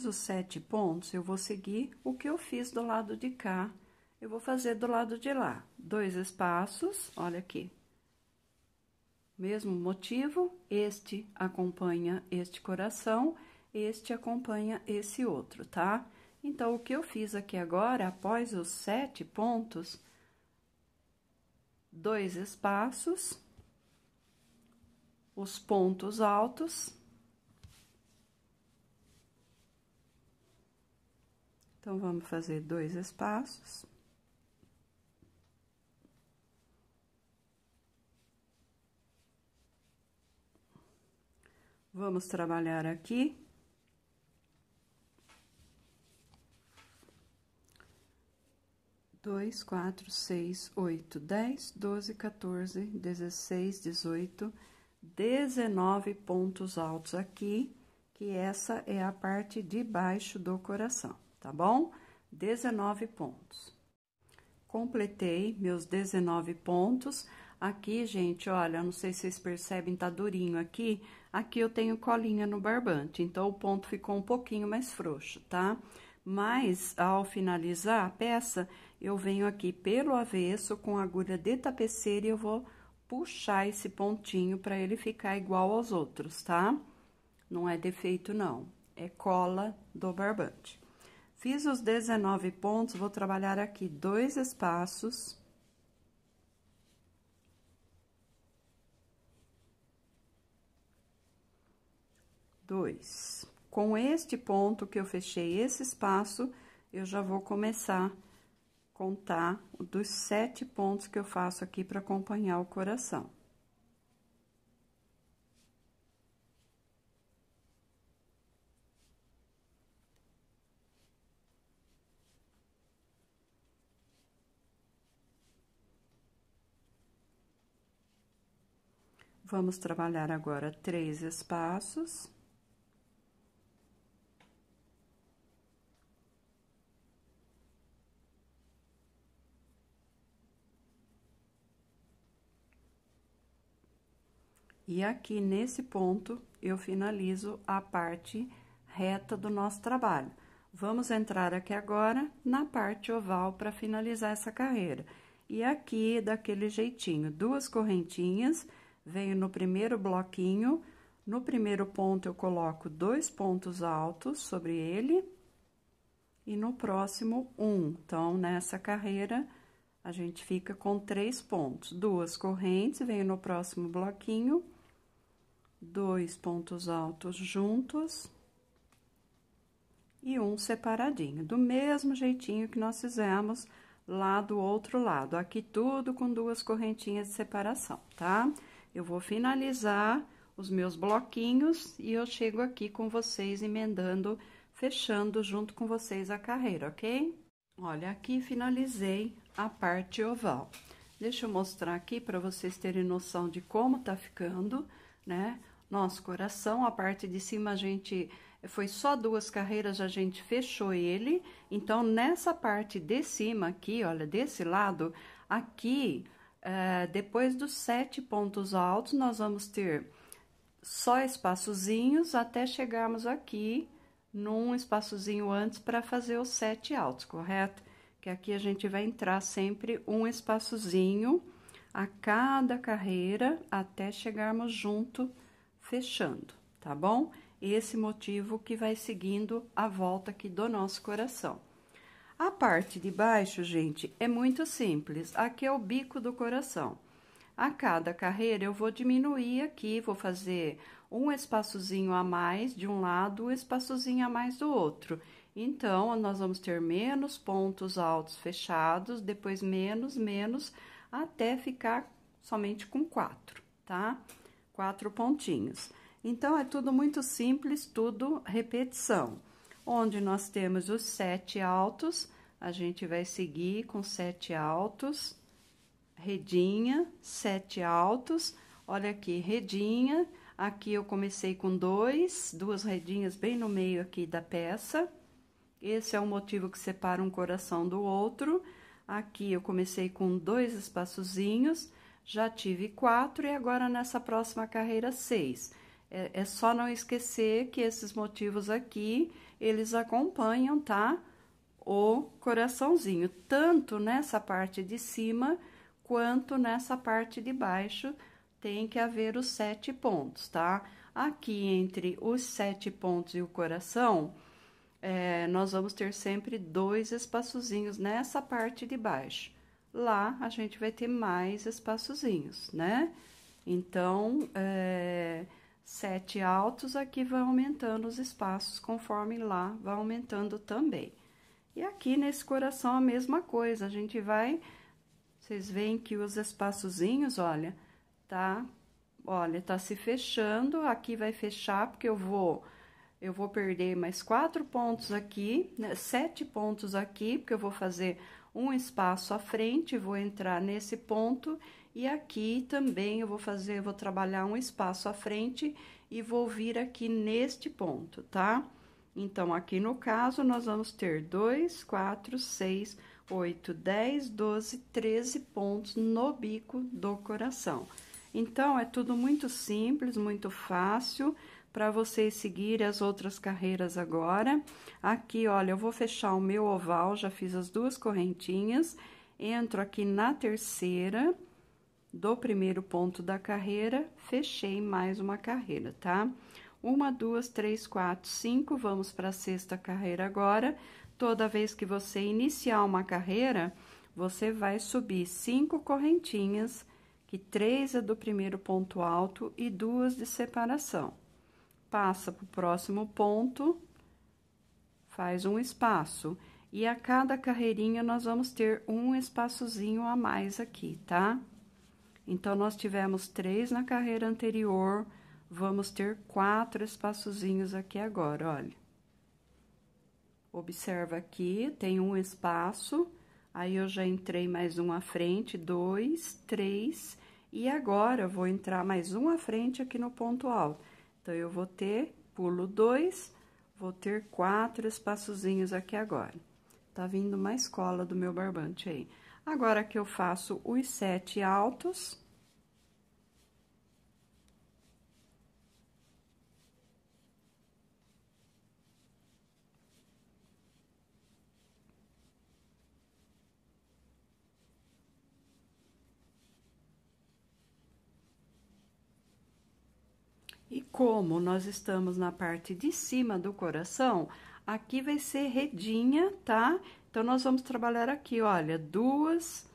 fiz os sete pontos, eu vou seguir o que eu fiz do lado de cá, eu vou fazer do lado de lá. Dois espaços, olha aqui. Mesmo motivo, este acompanha este coração, este acompanha esse outro, tá? Então, o que eu fiz aqui agora, após os sete pontos, dois espaços, os pontos altos, Então, vamos fazer dois espaços. Vamos trabalhar aqui. Dois, quatro, seis, oito, dez, doze, quatorze, dezesseis, dezoito, dezenove pontos altos aqui, que essa é a parte de baixo do coração tá bom? 19 pontos. Completei meus 19 pontos. Aqui, gente, olha, não sei se vocês percebem, tá durinho aqui. Aqui eu tenho colinha no barbante, então o ponto ficou um pouquinho mais frouxo, tá? Mas, ao finalizar a peça, eu venho aqui pelo avesso com agulha de tapeceiro e eu vou puxar esse pontinho para ele ficar igual aos outros, tá? Não é defeito, não. É cola do barbante. Fiz os 19 pontos, vou trabalhar aqui dois espaços. Dois. Com este ponto que eu fechei esse espaço, eu já vou começar a contar dos sete pontos que eu faço aqui para acompanhar o coração. Vamos trabalhar agora três espaços. E aqui, nesse ponto, eu finalizo a parte reta do nosso trabalho. Vamos entrar aqui agora na parte oval para finalizar essa carreira. E aqui, daquele jeitinho, duas correntinhas venho no primeiro bloquinho, no primeiro ponto eu coloco dois pontos altos sobre ele, e no próximo, um. Então, nessa carreira, a gente fica com três pontos. Duas correntes, venho no próximo bloquinho, dois pontos altos juntos e um separadinho, do mesmo jeitinho que nós fizemos lá do outro lado. Aqui tudo com duas correntinhas de separação, tá? Tá? Eu vou finalizar os meus bloquinhos e eu chego aqui com vocês emendando, fechando junto com vocês a carreira, ok? Olha, aqui finalizei a parte oval. Deixa eu mostrar aqui para vocês terem noção de como tá ficando, né? Nosso coração, a parte de cima a gente foi só duas carreiras, a gente fechou ele. Então, nessa parte de cima aqui, olha, desse lado, aqui Uh, depois dos sete pontos altos, nós vamos ter só espaçozinhos até chegarmos aqui num espaçozinho antes para fazer os sete altos, correto? Que aqui a gente vai entrar sempre um espaçozinho a cada carreira até chegarmos junto fechando, tá bom? Esse motivo que vai seguindo a volta aqui do nosso coração. A parte de baixo, gente, é muito simples. Aqui é o bico do coração. A cada carreira, eu vou diminuir aqui, vou fazer um espaçozinho a mais de um lado, um espaçozinho a mais do outro. Então, nós vamos ter menos pontos altos fechados, depois menos, menos, até ficar somente com quatro, tá? Quatro pontinhos. Então, é tudo muito simples, tudo repetição onde nós temos os sete altos, a gente vai seguir com sete altos, redinha, sete altos, olha aqui, redinha, aqui eu comecei com dois, duas redinhas bem no meio aqui da peça, esse é o motivo que separa um coração do outro, aqui eu comecei com dois espaçozinhos, já tive quatro e agora nessa próxima carreira seis. É, é só não esquecer que esses motivos aqui eles acompanham, tá? O coraçãozinho, tanto nessa parte de cima quanto nessa parte de baixo, tem que haver os sete pontos, tá? Aqui entre os sete pontos e o coração, é, nós vamos ter sempre dois espaçozinhos nessa parte de baixo. Lá, a gente vai ter mais espaçozinhos, né? Então, é, sete altos, aqui vai aumentando os espaços, conforme lá vai aumentando também. E aqui nesse coração a mesma coisa, a gente vai, vocês veem que os espaçozinhos, olha, tá, olha, tá se fechando, aqui vai fechar, porque eu vou, eu vou perder mais quatro pontos aqui, né, sete pontos aqui, porque eu vou fazer um espaço à frente, vou entrar nesse ponto e aqui também eu vou fazer, eu vou trabalhar um espaço à frente e vou vir aqui neste ponto, tá? Então, aqui no caso, nós vamos ter 2, 4, 6, 8, 10, 12, 13 pontos no bico do coração. Então, é tudo muito simples, muito fácil para vocês seguirem as outras carreiras agora. Aqui, olha, eu vou fechar o meu oval, já fiz as duas correntinhas, entro aqui na terceira do primeiro ponto da carreira, fechei mais uma carreira, tá? Uma, duas, três, quatro, cinco, vamos para a sexta carreira agora. Toda vez que você iniciar uma carreira, você vai subir cinco correntinhas, que três é do primeiro ponto alto e duas de separação. Passa para o próximo ponto, faz um espaço. E a cada carreirinha, nós vamos ter um espaçozinho a mais aqui, tá? Tá? Então, nós tivemos três na carreira anterior, vamos ter quatro espaçozinhos aqui agora, olha. Observa aqui, tem um espaço, aí eu já entrei mais um à frente, dois, três, e agora vou entrar mais um à frente aqui no ponto alto. Então, eu vou ter, pulo dois, vou ter quatro espaçozinhos aqui agora. Tá vindo uma escola do meu barbante aí. Agora que eu faço os sete altos, como nós estamos na parte de cima do coração, aqui vai ser redinha, tá? Então, nós vamos trabalhar aqui, olha, duas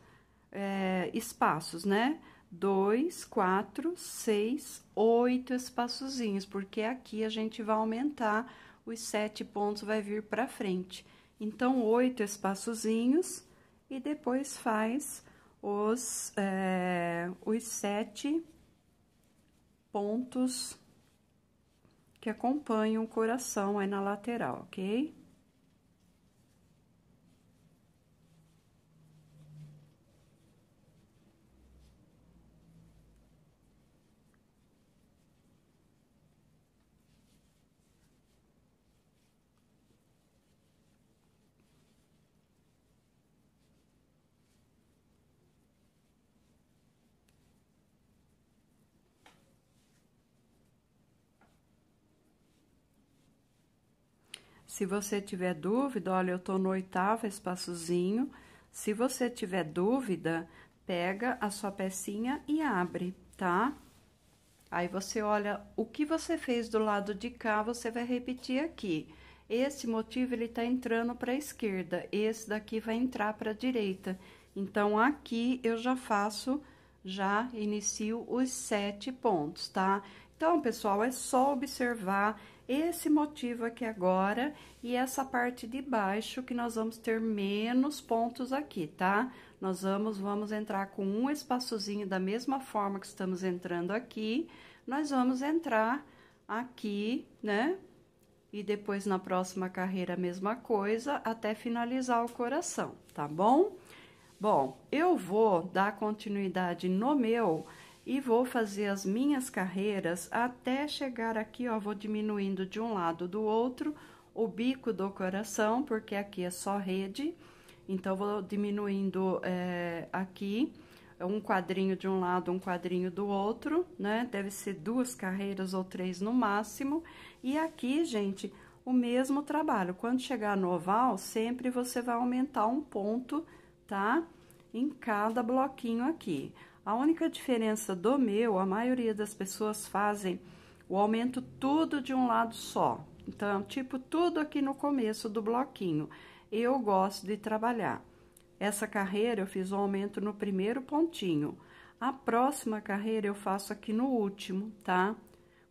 é, espaços, né? Dois, quatro, seis, oito espaçozinhos, porque aqui a gente vai aumentar os sete pontos, vai vir pra frente. Então, oito espaçozinhos e depois faz os, é, os sete pontos que acompanham o coração aí é na lateral, ok? Se você tiver dúvida, olha, eu tô no oitavo espaçozinho. Se você tiver dúvida, pega a sua pecinha e abre, tá? Aí você olha o que você fez do lado de cá, você vai repetir aqui. Esse motivo ele tá entrando para a esquerda, esse daqui vai entrar para a direita. Então aqui eu já faço já inicio os sete pontos, tá? Então, pessoal, é só observar esse motivo aqui agora e essa parte de baixo que nós vamos ter menos pontos aqui, tá? Nós vamos, vamos entrar com um espaçozinho da mesma forma que estamos entrando aqui, nós vamos entrar aqui, né? E depois na próxima carreira a mesma coisa, até finalizar o coração, tá bom? Bom, eu vou dar continuidade no meu e vou fazer as minhas carreiras até chegar aqui, ó, vou diminuindo de um lado do outro o bico do coração, porque aqui é só rede, então vou diminuindo é, aqui um quadrinho de um lado, um quadrinho do outro, né? Deve ser duas carreiras ou três no máximo. E aqui, gente, o mesmo trabalho. Quando chegar no oval, sempre você vai aumentar um ponto, tá? Em cada bloquinho aqui. A única diferença do meu, a maioria das pessoas fazem o aumento tudo de um lado só. Então, tipo tudo aqui no começo do bloquinho. Eu gosto de trabalhar. Essa carreira eu fiz o um aumento no primeiro pontinho. A próxima carreira eu faço aqui no último, tá?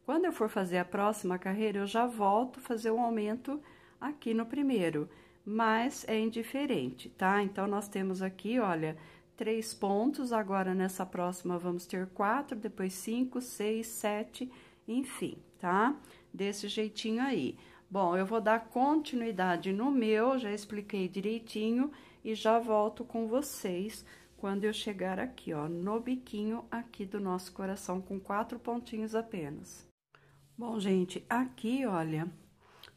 Quando eu for fazer a próxima carreira, eu já volto a fazer o um aumento aqui no primeiro, mas é indiferente, tá? Então, nós temos aqui, olha, três pontos, agora nessa próxima vamos ter quatro, depois cinco, seis, sete, enfim, tá? Desse jeitinho aí. Bom, eu vou dar continuidade no meu, já expliquei direitinho e já volto com vocês quando eu chegar aqui, ó, no biquinho aqui do nosso coração, com quatro pontinhos apenas. Bom, gente, aqui, olha,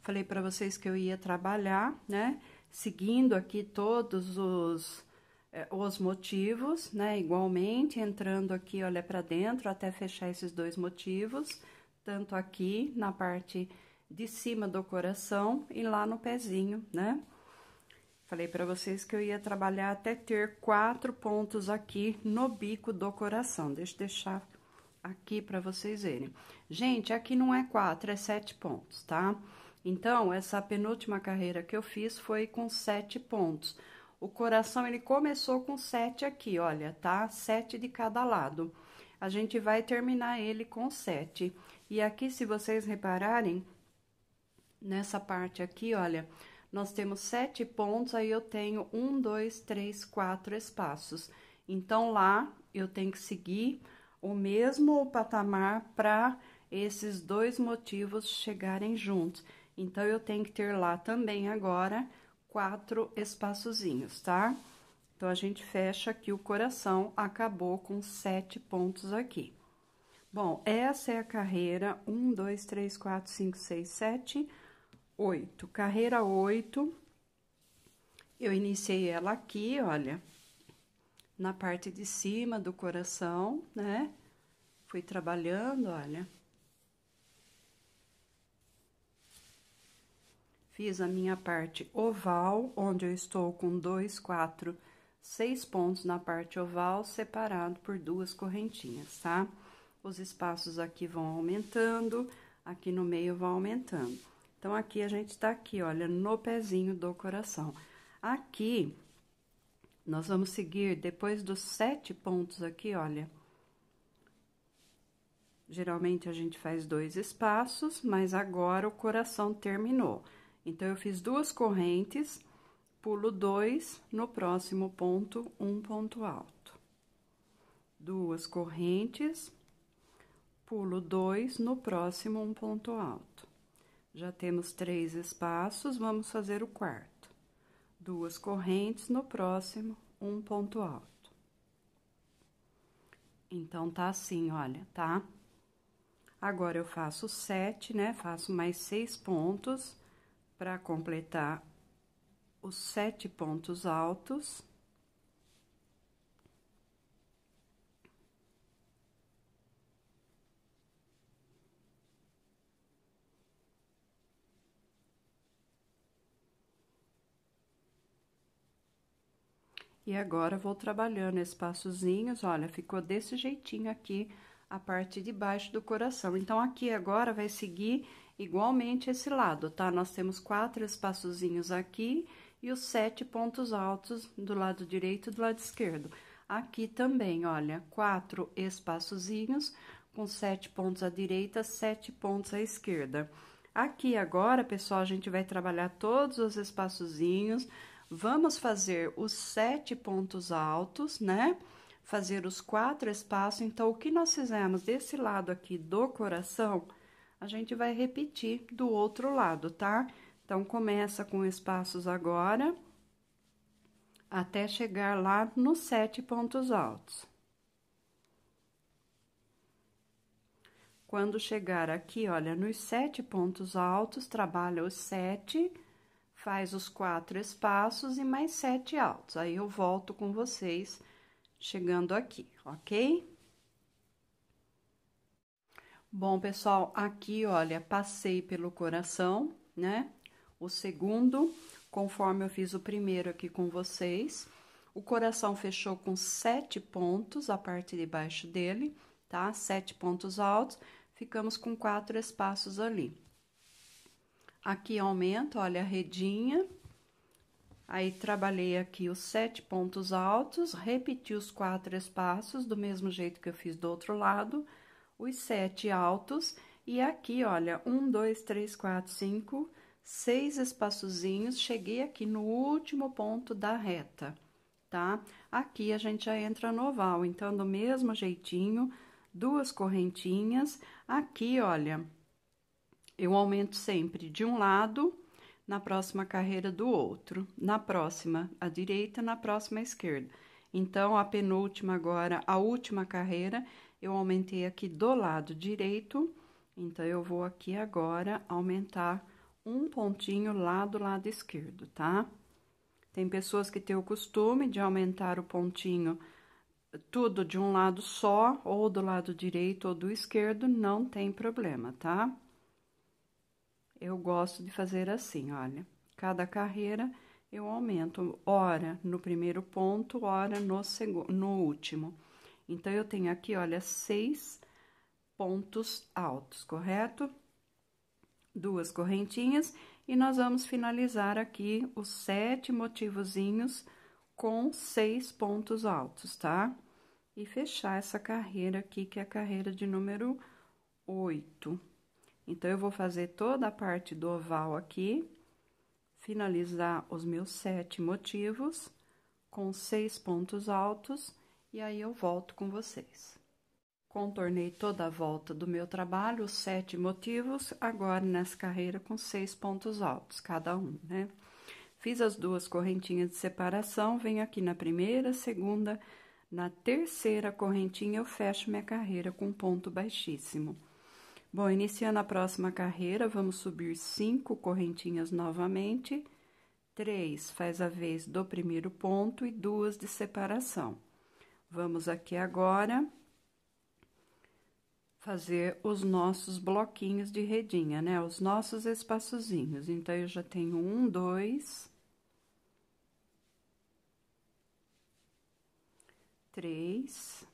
falei para vocês que eu ia trabalhar, né? Seguindo aqui todos os é, os motivos, né? Igualmente, entrando aqui, olha, para dentro até fechar esses dois motivos, tanto aqui na parte de cima do coração e lá no pezinho, né? Falei para vocês que eu ia trabalhar até ter quatro pontos aqui no bico do coração. Deixa eu deixar aqui para vocês verem. Gente, aqui não é quatro, é sete pontos, tá? Então, essa penúltima carreira que eu fiz foi com sete pontos. O coração ele começou com sete aqui, olha, tá? Sete de cada lado. A gente vai terminar ele com sete. E aqui, se vocês repararem, nessa parte aqui, olha, nós temos sete pontos, aí eu tenho um, dois, três, quatro espaços. Então, lá, eu tenho que seguir o mesmo patamar para esses dois motivos chegarem juntos. Então, eu tenho que ter lá também agora quatro espaçozinhos, tá? Então, a gente fecha aqui o coração, acabou com sete pontos aqui. Bom, essa é a carreira um, dois, três, quatro, cinco, seis, sete, oito. Carreira oito. eu iniciei ela aqui, olha, na parte de cima do coração, né? Fui trabalhando, olha. Fiz a minha parte oval, onde eu estou com dois, quatro, seis pontos na parte oval, separado por duas correntinhas, tá? Os espaços aqui vão aumentando, aqui no meio vão aumentando. Então, aqui a gente tá aqui, olha, no pezinho do coração. Aqui, nós vamos seguir depois dos sete pontos aqui, olha. Geralmente, a gente faz dois espaços, mas agora o coração terminou. Então, eu fiz duas correntes, pulo dois, no próximo ponto, um ponto alto. Duas correntes, pulo dois, no próximo, um ponto alto. Já temos três espaços, vamos fazer o quarto. Duas correntes, no próximo, um ponto alto. Então, tá assim, olha, tá? Agora, eu faço sete, né? Faço mais seis pontos para completar os sete pontos altos. E agora, vou trabalhando espaçozinhos, olha, ficou desse jeitinho aqui a parte de baixo do coração. Então, aqui agora vai seguir igualmente esse lado, tá? Nós temos quatro espaçozinhos aqui e os sete pontos altos do lado direito e do lado esquerdo. Aqui também, olha, quatro espaçozinhos com sete pontos à direita, sete pontos à esquerda. Aqui agora, pessoal, a gente vai trabalhar todos os espaçozinhos, vamos fazer os sete pontos altos, né? Fazer os quatro espaços, então, o que nós fizemos desse lado aqui do coração a gente vai repetir do outro lado, tá? Então, começa com espaços agora, até chegar lá nos sete pontos altos. Quando chegar aqui, olha, nos sete pontos altos, trabalha os sete, faz os quatro espaços e mais sete altos. Aí, eu volto com vocês chegando aqui, ok? Bom, pessoal, aqui, olha, passei pelo coração, né? O segundo, conforme eu fiz o primeiro aqui com vocês. O coração fechou com sete pontos, a parte de baixo dele, tá? Sete pontos altos, ficamos com quatro espaços ali. Aqui aumento, olha, a redinha. Aí, trabalhei aqui os sete pontos altos, repeti os quatro espaços, do mesmo jeito que eu fiz do outro lado os sete altos. E aqui, olha, um, dois, três, quatro, cinco, seis espaçozinhos. Cheguei aqui no último ponto da reta, tá? Aqui a gente já entra no oval. Então, do mesmo jeitinho, duas correntinhas. Aqui, olha, eu aumento sempre de um lado na próxima carreira do outro, na próxima à direita, na próxima à esquerda. Então, a penúltima agora, a última carreira, eu aumentei aqui do lado direito, então, eu vou aqui agora aumentar um pontinho lá do lado esquerdo, tá? Tem pessoas que têm o costume de aumentar o pontinho eh, tudo de um lado só, ou do lado direito ou do esquerdo, não tem problema, tá? Eu gosto de fazer assim, olha, cada carreira eu aumento, ora no primeiro ponto, ora no, segundo, no último. Então, eu tenho aqui, olha, seis pontos altos, correto? Duas correntinhas, e nós vamos finalizar aqui os sete motivozinhos com seis pontos altos, tá? E fechar essa carreira aqui, que é a carreira de número oito. Então, eu vou fazer toda a parte do oval aqui, finalizar os meus sete motivos com seis pontos altos e aí eu volto com vocês. Contornei toda a volta do meu trabalho, os sete motivos, agora nessa carreira com seis pontos altos, cada um, né? Fiz as duas correntinhas de separação, venho aqui na primeira, segunda, na terceira correntinha eu fecho minha carreira com ponto baixíssimo. Bom, iniciando a próxima carreira, vamos subir cinco correntinhas novamente, três faz a vez do primeiro ponto e duas de separação. Vamos aqui agora fazer os nossos bloquinhos de redinha, né? Os nossos espaçozinhos. Então, eu já tenho um, dois... Três...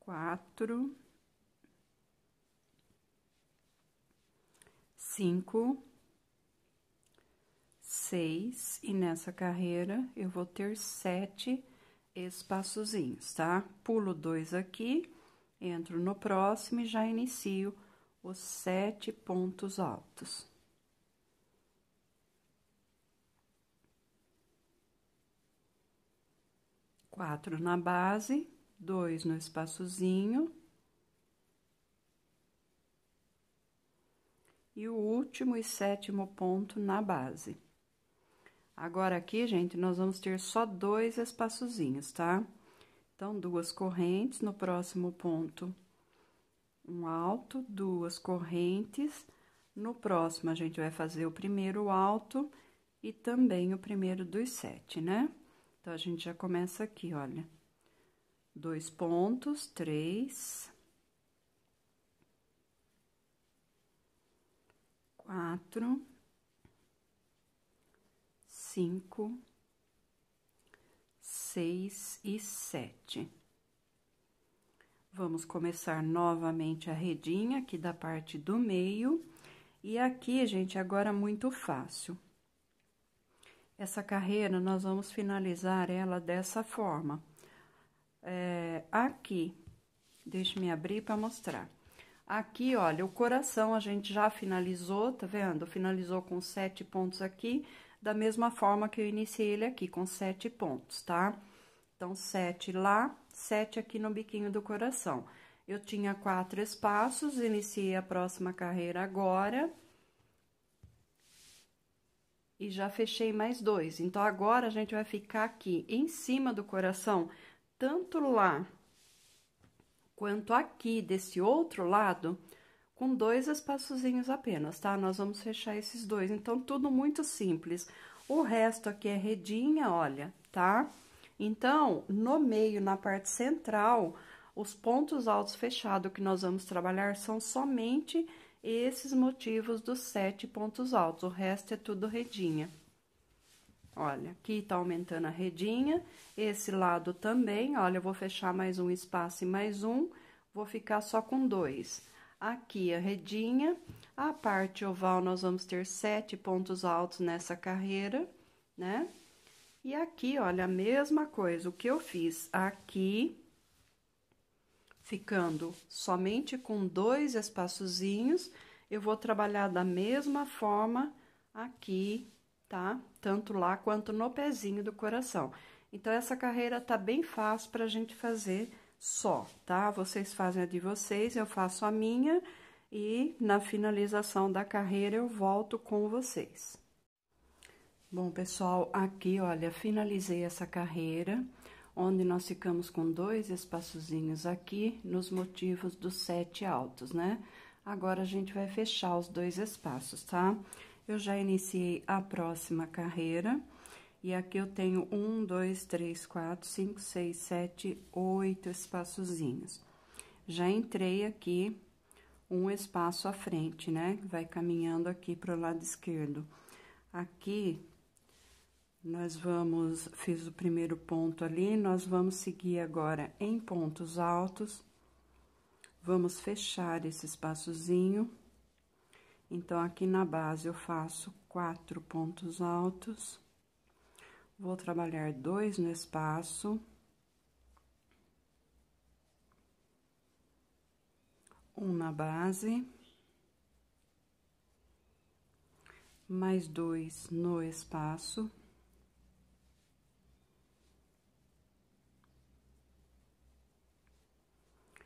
Quatro... Cinco seis, e nessa carreira eu vou ter sete espaçozinhos, tá? Pulo dois aqui, entro no próximo e já inicio os sete pontos altos. Quatro na base, dois no espaçozinho. E o último e sétimo ponto na base. Agora, aqui, gente, nós vamos ter só dois espaçozinhos, tá? Então, duas correntes no próximo ponto, um alto, duas correntes. No próximo, a gente vai fazer o primeiro alto e também o primeiro dos sete, né? Então, a gente já começa aqui, olha. Dois pontos, três... Quatro cinco, seis e sete. Vamos começar novamente a redinha aqui da parte do meio. E aqui, gente, agora muito fácil. Essa carreira, nós vamos finalizar ela dessa forma. É, aqui, deixa me abrir para mostrar. Aqui, olha, o coração a gente já finalizou, tá vendo? Finalizou com sete pontos aqui da mesma forma que eu iniciei ele aqui, com sete pontos, tá? Então, sete lá, sete aqui no biquinho do coração. Eu tinha quatro espaços, iniciei a próxima carreira agora. E já fechei mais dois. Então, agora, a gente vai ficar aqui em cima do coração, tanto lá quanto aqui desse outro lado com dois espaçozinhos apenas, tá? Nós vamos fechar esses dois, então, tudo muito simples. O resto aqui é redinha, olha, tá? Então, no meio, na parte central, os pontos altos fechados que nós vamos trabalhar são somente esses motivos dos sete pontos altos, o resto é tudo redinha. Olha, aqui tá aumentando a redinha, esse lado também, olha, eu vou fechar mais um espaço e mais um, vou ficar só com dois. Aqui a redinha, a parte oval nós vamos ter sete pontos altos nessa carreira, né? E aqui, olha, a mesma coisa, o que eu fiz aqui, ficando somente com dois espaçozinhos, eu vou trabalhar da mesma forma aqui, tá? Tanto lá quanto no pezinho do coração. Então, essa carreira tá bem fácil pra gente fazer só, tá? Vocês fazem a de vocês, eu faço a minha e na finalização da carreira eu volto com vocês. Bom, pessoal, aqui, olha, finalizei essa carreira, onde nós ficamos com dois espaçozinhos aqui nos motivos dos sete altos, né? Agora, a gente vai fechar os dois espaços, tá? Eu já iniciei a próxima carreira e aqui eu tenho um, dois, três, quatro, cinco, seis, sete, oito espaçozinhos. Já entrei aqui um espaço à frente, né? Vai caminhando aqui para o lado esquerdo. Aqui, nós vamos, fiz o primeiro ponto ali, nós vamos seguir agora em pontos altos. Vamos fechar esse espaçozinho. Então, aqui na base eu faço quatro pontos altos Vou trabalhar dois no espaço. Um na base. Mais dois no espaço.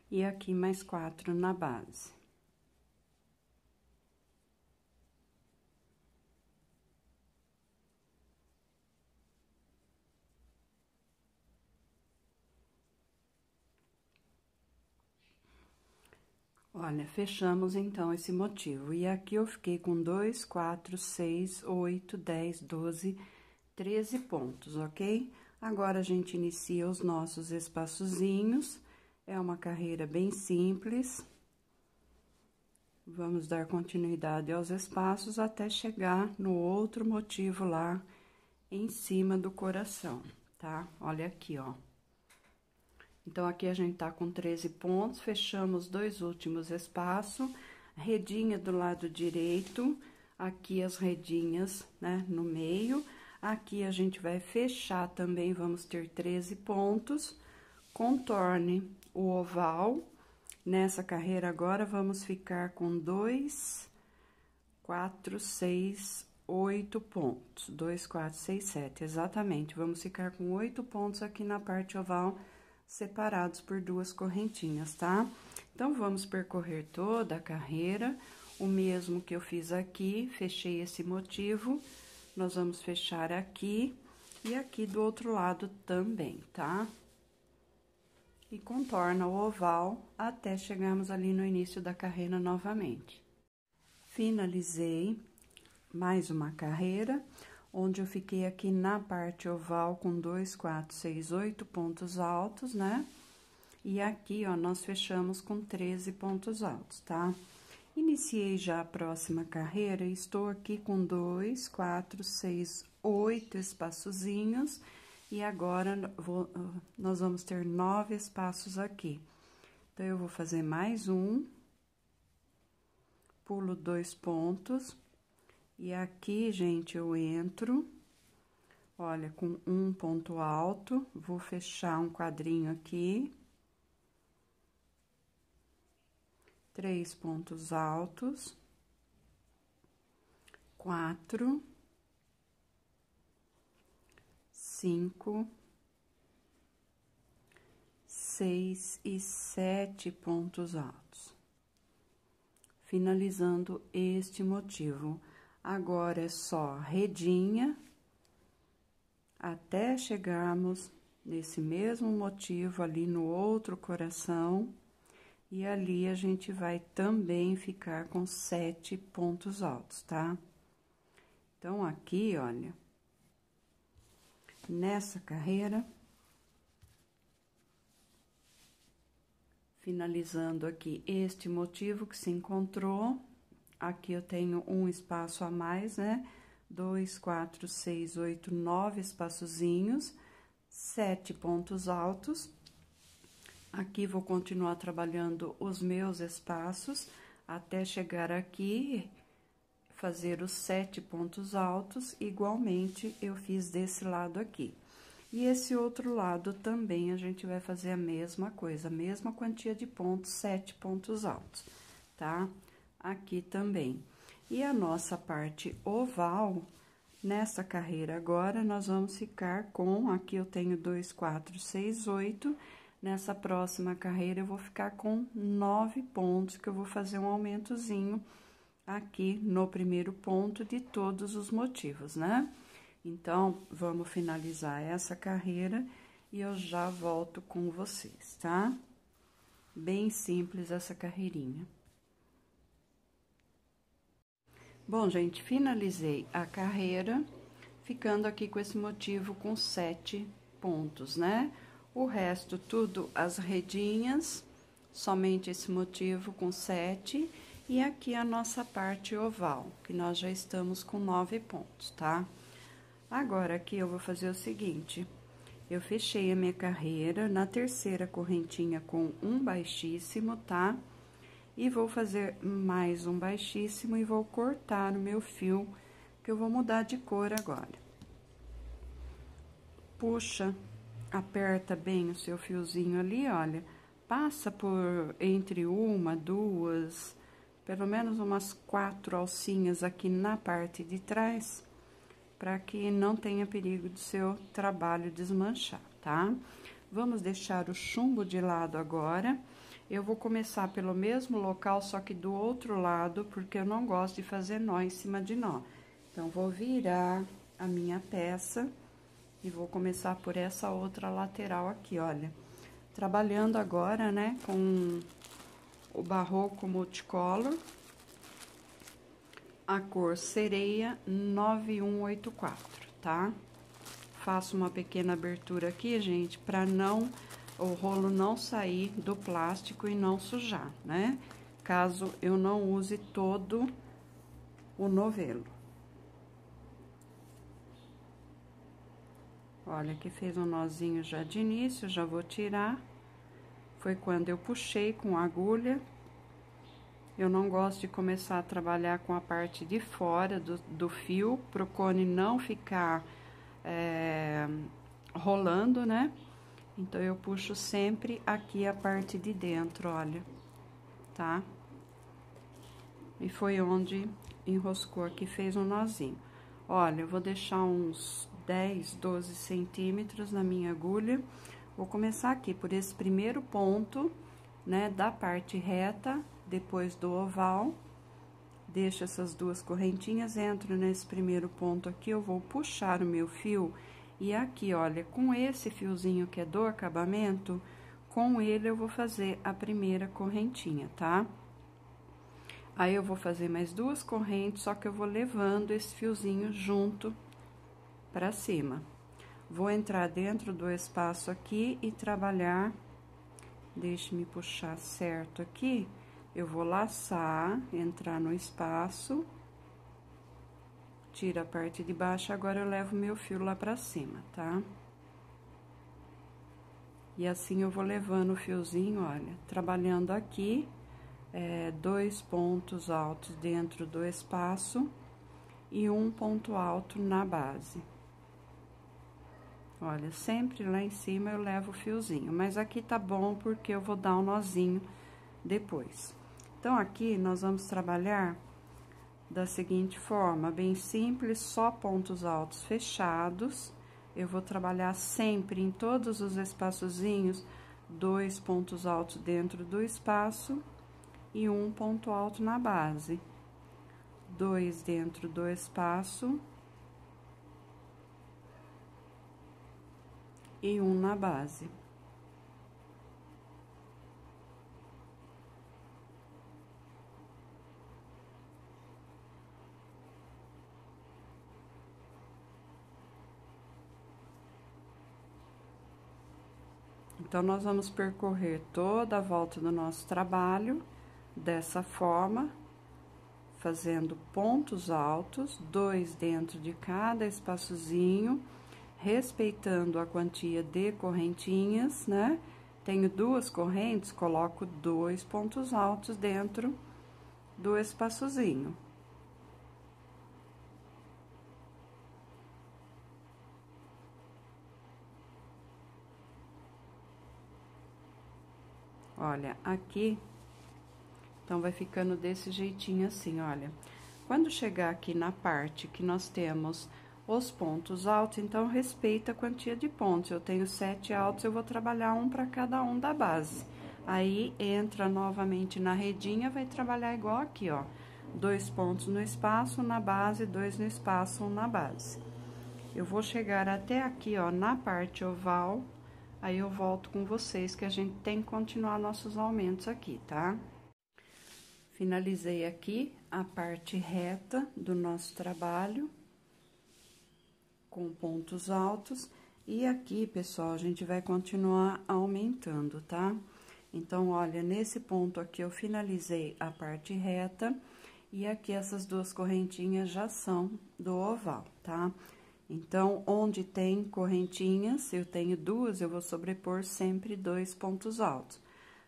E aqui mais quatro na base. Olha, fechamos então esse motivo. E aqui eu fiquei com 2, 4, 6, 8, 10, 12, 13 pontos, ok? Agora, a gente inicia os nossos espaçozinhos. É uma carreira bem simples. Vamos dar continuidade aos espaços até chegar no outro motivo lá em cima do coração, tá? Olha aqui, ó. Então, aqui a gente tá com 13 pontos, fechamos dois últimos espaços, redinha do lado direito, aqui as redinhas, né, no meio. Aqui a gente vai fechar também, vamos ter 13 pontos. Contorne o oval. Nessa carreira agora, vamos ficar com dois, quatro, seis, oito pontos. Dois, quatro, seis, sete, exatamente. Vamos ficar com oito pontos aqui na parte oval separados por duas correntinhas, tá? Então, vamos percorrer toda a carreira, o mesmo que eu fiz aqui, fechei esse motivo, nós vamos fechar aqui e aqui do outro lado também, tá? E contorna o oval até chegarmos ali no início da carreira novamente. Finalizei mais uma carreira onde eu fiquei aqui na parte oval com dois, quatro, seis, oito pontos altos, né? E aqui, ó, nós fechamos com 13 pontos altos, tá? Iniciei já a próxima carreira e estou aqui com dois, quatro, seis, oito espaçozinhos. E agora, vou, ah, nós vamos ter nove espaços aqui. Então, eu vou fazer mais um. Pulo dois pontos e aqui, gente, eu entro, olha, com um ponto alto, vou fechar um quadrinho aqui. Três pontos altos. Quatro. Cinco. Seis e sete pontos altos. Finalizando este motivo. Agora é só redinha até chegarmos nesse mesmo motivo ali no outro coração. E ali a gente vai também ficar com sete pontos altos, tá? Então, aqui, olha, nessa carreira, finalizando aqui este motivo que se encontrou, Aqui eu tenho um espaço a mais, né? Dois, quatro, seis, oito, nove espaçozinhos, sete pontos altos. Aqui vou continuar trabalhando os meus espaços até chegar aqui, fazer os sete pontos altos, igualmente eu fiz desse lado aqui. E esse outro lado também a gente vai fazer a mesma coisa, a mesma quantia de pontos, sete pontos altos, tá? Tá? aqui também. E a nossa parte oval, nessa carreira agora, nós vamos ficar com, aqui eu tenho dois, quatro, seis, oito, nessa próxima carreira eu vou ficar com nove pontos, que eu vou fazer um aumentozinho aqui no primeiro ponto de todos os motivos, né? Então, vamos finalizar essa carreira e eu já volto com vocês, tá? Bem simples essa carreirinha. Bom, gente, finalizei a carreira, ficando aqui com esse motivo com sete pontos, né? O resto, tudo as redinhas, somente esse motivo com sete, e aqui a nossa parte oval, que nós já estamos com nove pontos, tá? Agora, aqui eu vou fazer o seguinte, eu fechei a minha carreira na terceira correntinha com um baixíssimo, tá? Tá? E vou fazer mais um baixíssimo e vou cortar o meu fio, que eu vou mudar de cor agora. Puxa, aperta bem o seu fiozinho ali, olha. Passa por entre uma, duas, pelo menos umas quatro alcinhas aqui na parte de trás, para que não tenha perigo do seu trabalho desmanchar, tá? Vamos deixar o chumbo de lado agora. Eu vou começar pelo mesmo local, só que do outro lado, porque eu não gosto de fazer nó em cima de nó. Então, vou virar a minha peça e vou começar por essa outra lateral aqui, olha. Trabalhando agora, né, com o barroco multicolor, a cor sereia 9184, tá? Faço uma pequena abertura aqui, gente, para não o rolo não sair do plástico e não sujar, né? Caso eu não use todo o novelo. Olha, aqui fez um nozinho já de início, já vou tirar. Foi quando eu puxei com a agulha. Eu não gosto de começar a trabalhar com a parte de fora do, do fio, pro cone não ficar é, rolando, né? Então, eu puxo sempre aqui a parte de dentro, olha, tá? E foi onde enroscou aqui, fez um nozinho. Olha, eu vou deixar uns 10, 12 centímetros na minha agulha. Vou começar aqui por esse primeiro ponto, né, da parte reta, depois do oval. Deixo essas duas correntinhas, entro nesse primeiro ponto aqui, eu vou puxar o meu fio e aqui, olha, com esse fiozinho que é do acabamento, com ele eu vou fazer a primeira correntinha, tá? Aí, eu vou fazer mais duas correntes, só que eu vou levando esse fiozinho junto pra cima. Vou entrar dentro do espaço aqui e trabalhar... Deixe-me puxar certo aqui. Eu vou laçar, entrar no espaço tiro a parte de baixo, agora eu levo meu fio lá pra cima, tá? E assim eu vou levando o fiozinho, olha, trabalhando aqui, é, dois pontos altos dentro do espaço e um ponto alto na base. Olha, sempre lá em cima eu levo o fiozinho, mas aqui tá bom porque eu vou dar um nozinho depois. Então, aqui nós vamos trabalhar da seguinte forma, bem simples, só pontos altos fechados. Eu vou trabalhar sempre em todos os espaçozinhos, dois pontos altos dentro do espaço e um ponto alto na base. Dois dentro do espaço e um na base. Então, nós vamos percorrer toda a volta do nosso trabalho dessa forma, fazendo pontos altos, dois dentro de cada espaçozinho, respeitando a quantia de correntinhas, né? Tenho duas correntes, coloco dois pontos altos dentro do espaçozinho. Olha, aqui, então vai ficando desse jeitinho assim, olha. Quando chegar aqui na parte que nós temos os pontos altos, então respeita a quantia de pontos. Eu tenho sete altos, eu vou trabalhar um para cada um da base. Aí, entra novamente na redinha, vai trabalhar igual aqui, ó. Dois pontos no espaço, na base, dois no espaço, um na base. Eu vou chegar até aqui, ó, na parte oval Aí eu volto com vocês que a gente tem que continuar nossos aumentos aqui, tá? Finalizei aqui a parte reta do nosso trabalho com pontos altos. E aqui, pessoal, a gente vai continuar aumentando, tá? Então, olha, nesse ponto aqui eu finalizei a parte reta e aqui essas duas correntinhas já são do oval, tá? Tá? Então, onde tem correntinhas, eu tenho duas, eu vou sobrepor sempre dois pontos altos.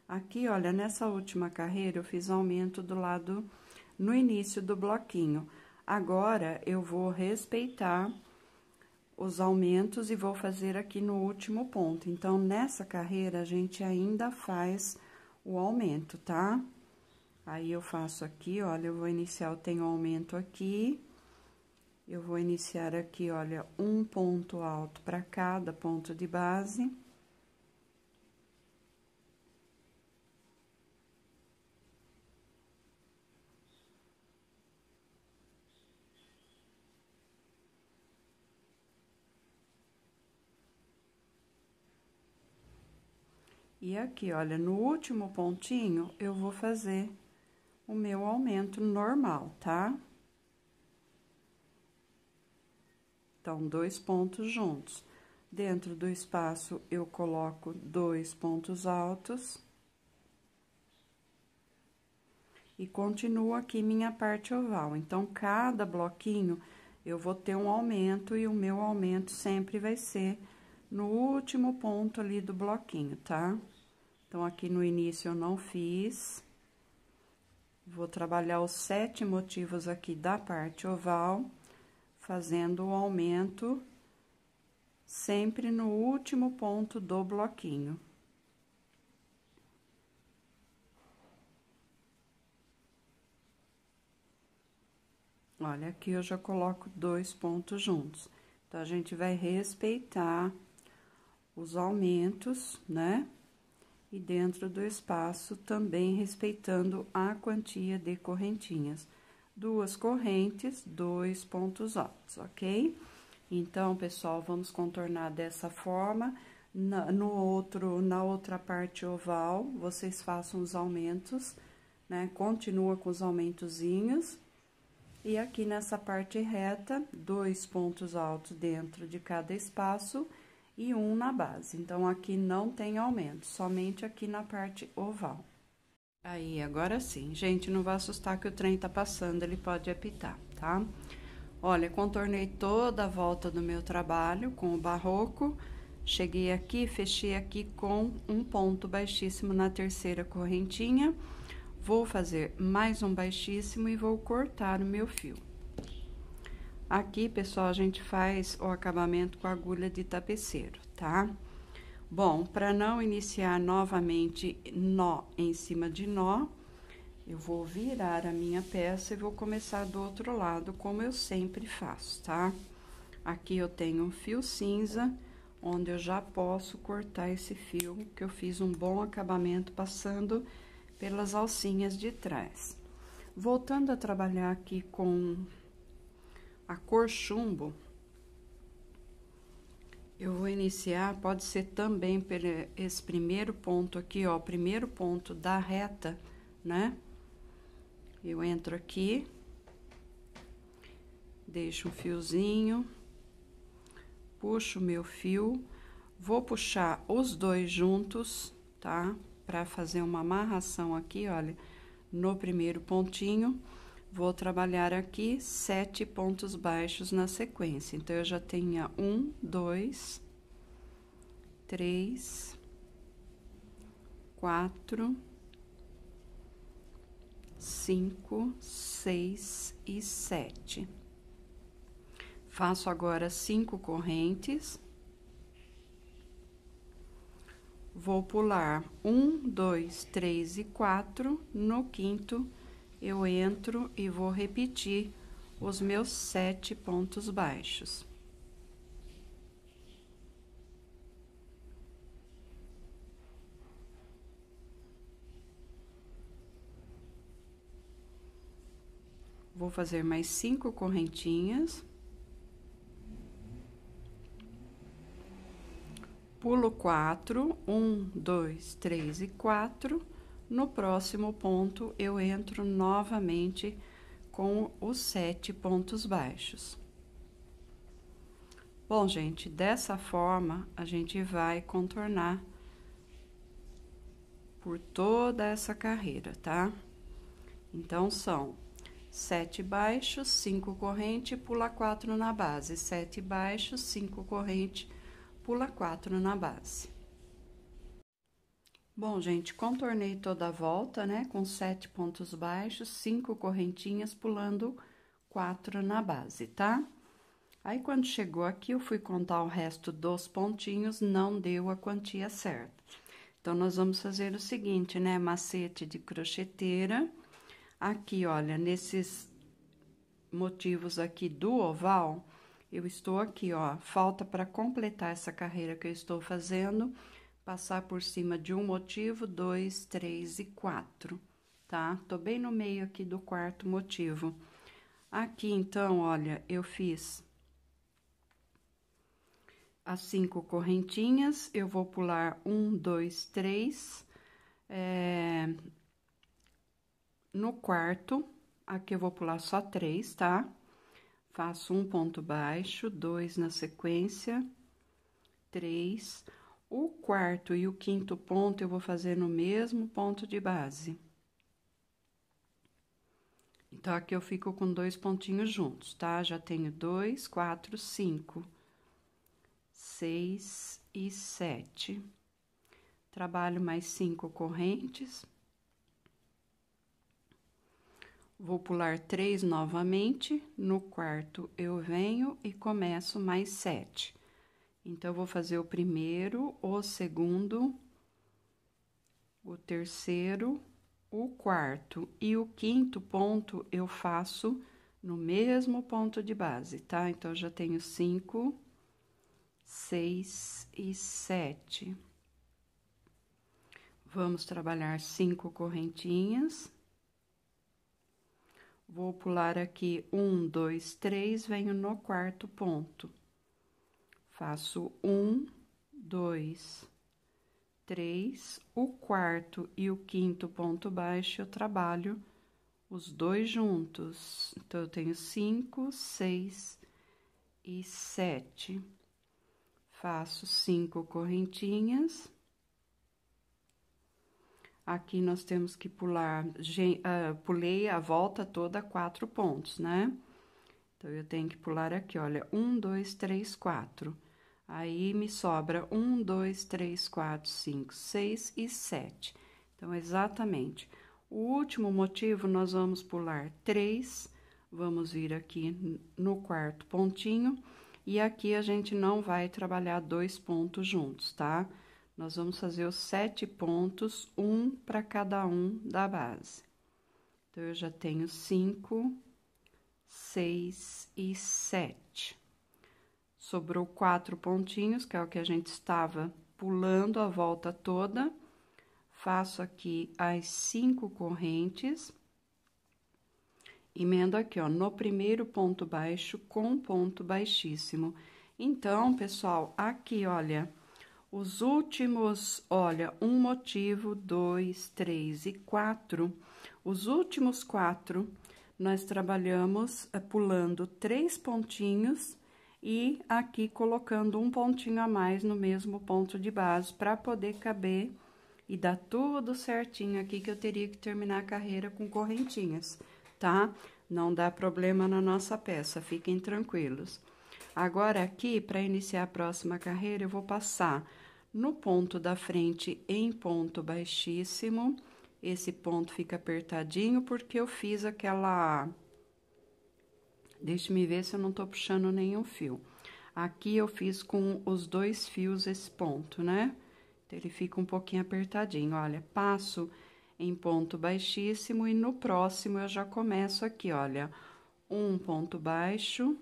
Aqui, olha, nessa última carreira, eu fiz aumento do lado, no início do bloquinho. Agora, eu vou respeitar os aumentos e vou fazer aqui no último ponto. Então, nessa carreira, a gente ainda faz o aumento, tá? Aí, eu faço aqui, olha, eu vou iniciar, eu tenho aumento aqui eu vou iniciar aqui, olha, um ponto alto para cada ponto de base. E aqui, olha, no último pontinho, eu vou fazer o meu aumento normal, tá? Tá? Então, dois pontos juntos. Dentro do espaço, eu coloco dois pontos altos. E continuo aqui minha parte oval. Então, cada bloquinho, eu vou ter um aumento e o meu aumento sempre vai ser no último ponto ali do bloquinho, tá? Então, aqui no início eu não fiz. Vou trabalhar os sete motivos aqui da parte oval fazendo o aumento sempre no último ponto do bloquinho. Olha, aqui eu já coloco dois pontos juntos. Então, a gente vai respeitar os aumentos, né? E dentro do espaço, também respeitando a quantia de correntinhas duas correntes, dois pontos altos, ok? Então, pessoal, vamos contornar dessa forma. Na, no outro, na outra parte oval, vocês façam os aumentos, né? Continua com os aumentozinhos. E aqui nessa parte reta, dois pontos altos dentro de cada espaço e um na base. Então, aqui não tem aumento, somente aqui na parte oval. Aí, agora sim. Gente, não vai assustar que o trem tá passando, ele pode apitar, tá? Olha, contornei toda a volta do meu trabalho com o barroco. Cheguei aqui, fechei aqui com um ponto baixíssimo na terceira correntinha. Vou fazer mais um baixíssimo e vou cortar o meu fio. Aqui, pessoal, a gente faz o acabamento com agulha de tapeceiro, tá? Tá? Bom, para não iniciar novamente nó em cima de nó, eu vou virar a minha peça e vou começar do outro lado, como eu sempre faço, tá? Aqui eu tenho um fio cinza, onde eu já posso cortar esse fio, que eu fiz um bom acabamento passando pelas alcinhas de trás. Voltando a trabalhar aqui com a cor chumbo, eu vou iniciar, pode ser também pelo esse primeiro ponto aqui, ó, primeiro ponto da reta, né? Eu entro aqui, deixo um fiozinho, puxo meu fio, vou puxar os dois juntos, tá? Pra fazer uma amarração aqui, olha, no primeiro pontinho vou trabalhar aqui sete pontos baixos na sequência. Então, eu já tenho um, dois, três, quatro, cinco, seis e sete. Faço agora cinco correntes. Vou pular um, dois, três e quatro no quinto eu entro e vou repetir os meus sete pontos baixos. Vou fazer mais cinco correntinhas. Pulo quatro, um, dois, três e quatro. No próximo ponto, eu entro novamente com os sete pontos baixos. Bom, gente, dessa forma, a gente vai contornar por toda essa carreira, tá? Então, são sete baixos, cinco corrente, pula quatro na base, sete baixos, cinco corrente, pula quatro na base. Bom, gente, contornei toda a volta, né, com sete pontos baixos, cinco correntinhas, pulando quatro na base, tá? Aí, quando chegou aqui, eu fui contar o resto dos pontinhos, não deu a quantia certa. Então, nós vamos fazer o seguinte, né, macete de crocheteira. Aqui, olha, nesses motivos aqui do oval, eu estou aqui, ó, falta para completar essa carreira que eu estou fazendo passar por cima de um motivo, dois, três e quatro, tá? Tô bem no meio aqui do quarto motivo. Aqui, então, olha, eu fiz as cinco correntinhas, eu vou pular um, dois, três, é... no quarto, aqui eu vou pular só três, tá? Faço um ponto baixo, dois na sequência, três o quarto e o quinto ponto eu vou fazer no mesmo ponto de base. Então, aqui eu fico com dois pontinhos juntos, tá? Já tenho dois, quatro, cinco, seis e sete. Trabalho mais cinco correntes. Vou pular três novamente, no quarto eu venho e começo mais sete. Então, vou fazer o primeiro, o segundo, o terceiro, o quarto e o quinto ponto eu faço no mesmo ponto de base, tá? Então, já tenho cinco, seis e sete. Vamos trabalhar cinco correntinhas. Vou pular aqui um, dois, três, venho no quarto ponto faço um, dois, três, o quarto e o quinto ponto baixo, eu trabalho os dois juntos. Então, eu tenho cinco, seis e sete. Faço cinco correntinhas. Aqui nós temos que pular, uh, pulei a volta toda quatro pontos, né? Então, eu tenho que pular aqui, olha, um, dois, três, quatro. Aí me sobra um, dois, três, quatro, cinco, seis e sete. Então, exatamente. O último motivo, nós vamos pular três, vamos vir aqui no quarto pontinho, e aqui a gente não vai trabalhar dois pontos juntos, tá? Nós vamos fazer os sete pontos, um para cada um da base. Então, eu já tenho cinco, seis e sete sobrou quatro pontinhos, que é o que a gente estava pulando a volta toda. Faço aqui as cinco correntes. Emendo aqui, ó, no primeiro ponto baixo com ponto baixíssimo. Então, pessoal, aqui, olha, os últimos, olha, um motivo, dois, três e quatro. Os últimos quatro, nós trabalhamos eh, pulando três pontinhos e aqui colocando um pontinho a mais no mesmo ponto de base para poder caber e dar tudo certinho aqui que eu teria que terminar a carreira com correntinhas, tá? Não dá problema na nossa peça, fiquem tranquilos. Agora aqui, para iniciar a próxima carreira, eu vou passar no ponto da frente em ponto baixíssimo. Esse ponto fica apertadinho porque eu fiz aquela Deixe-me ver se eu não tô puxando nenhum fio. Aqui eu fiz com os dois fios esse ponto, né? Então, ele fica um pouquinho apertadinho. Olha, passo em ponto baixíssimo e no próximo eu já começo aqui, olha. Um ponto baixo,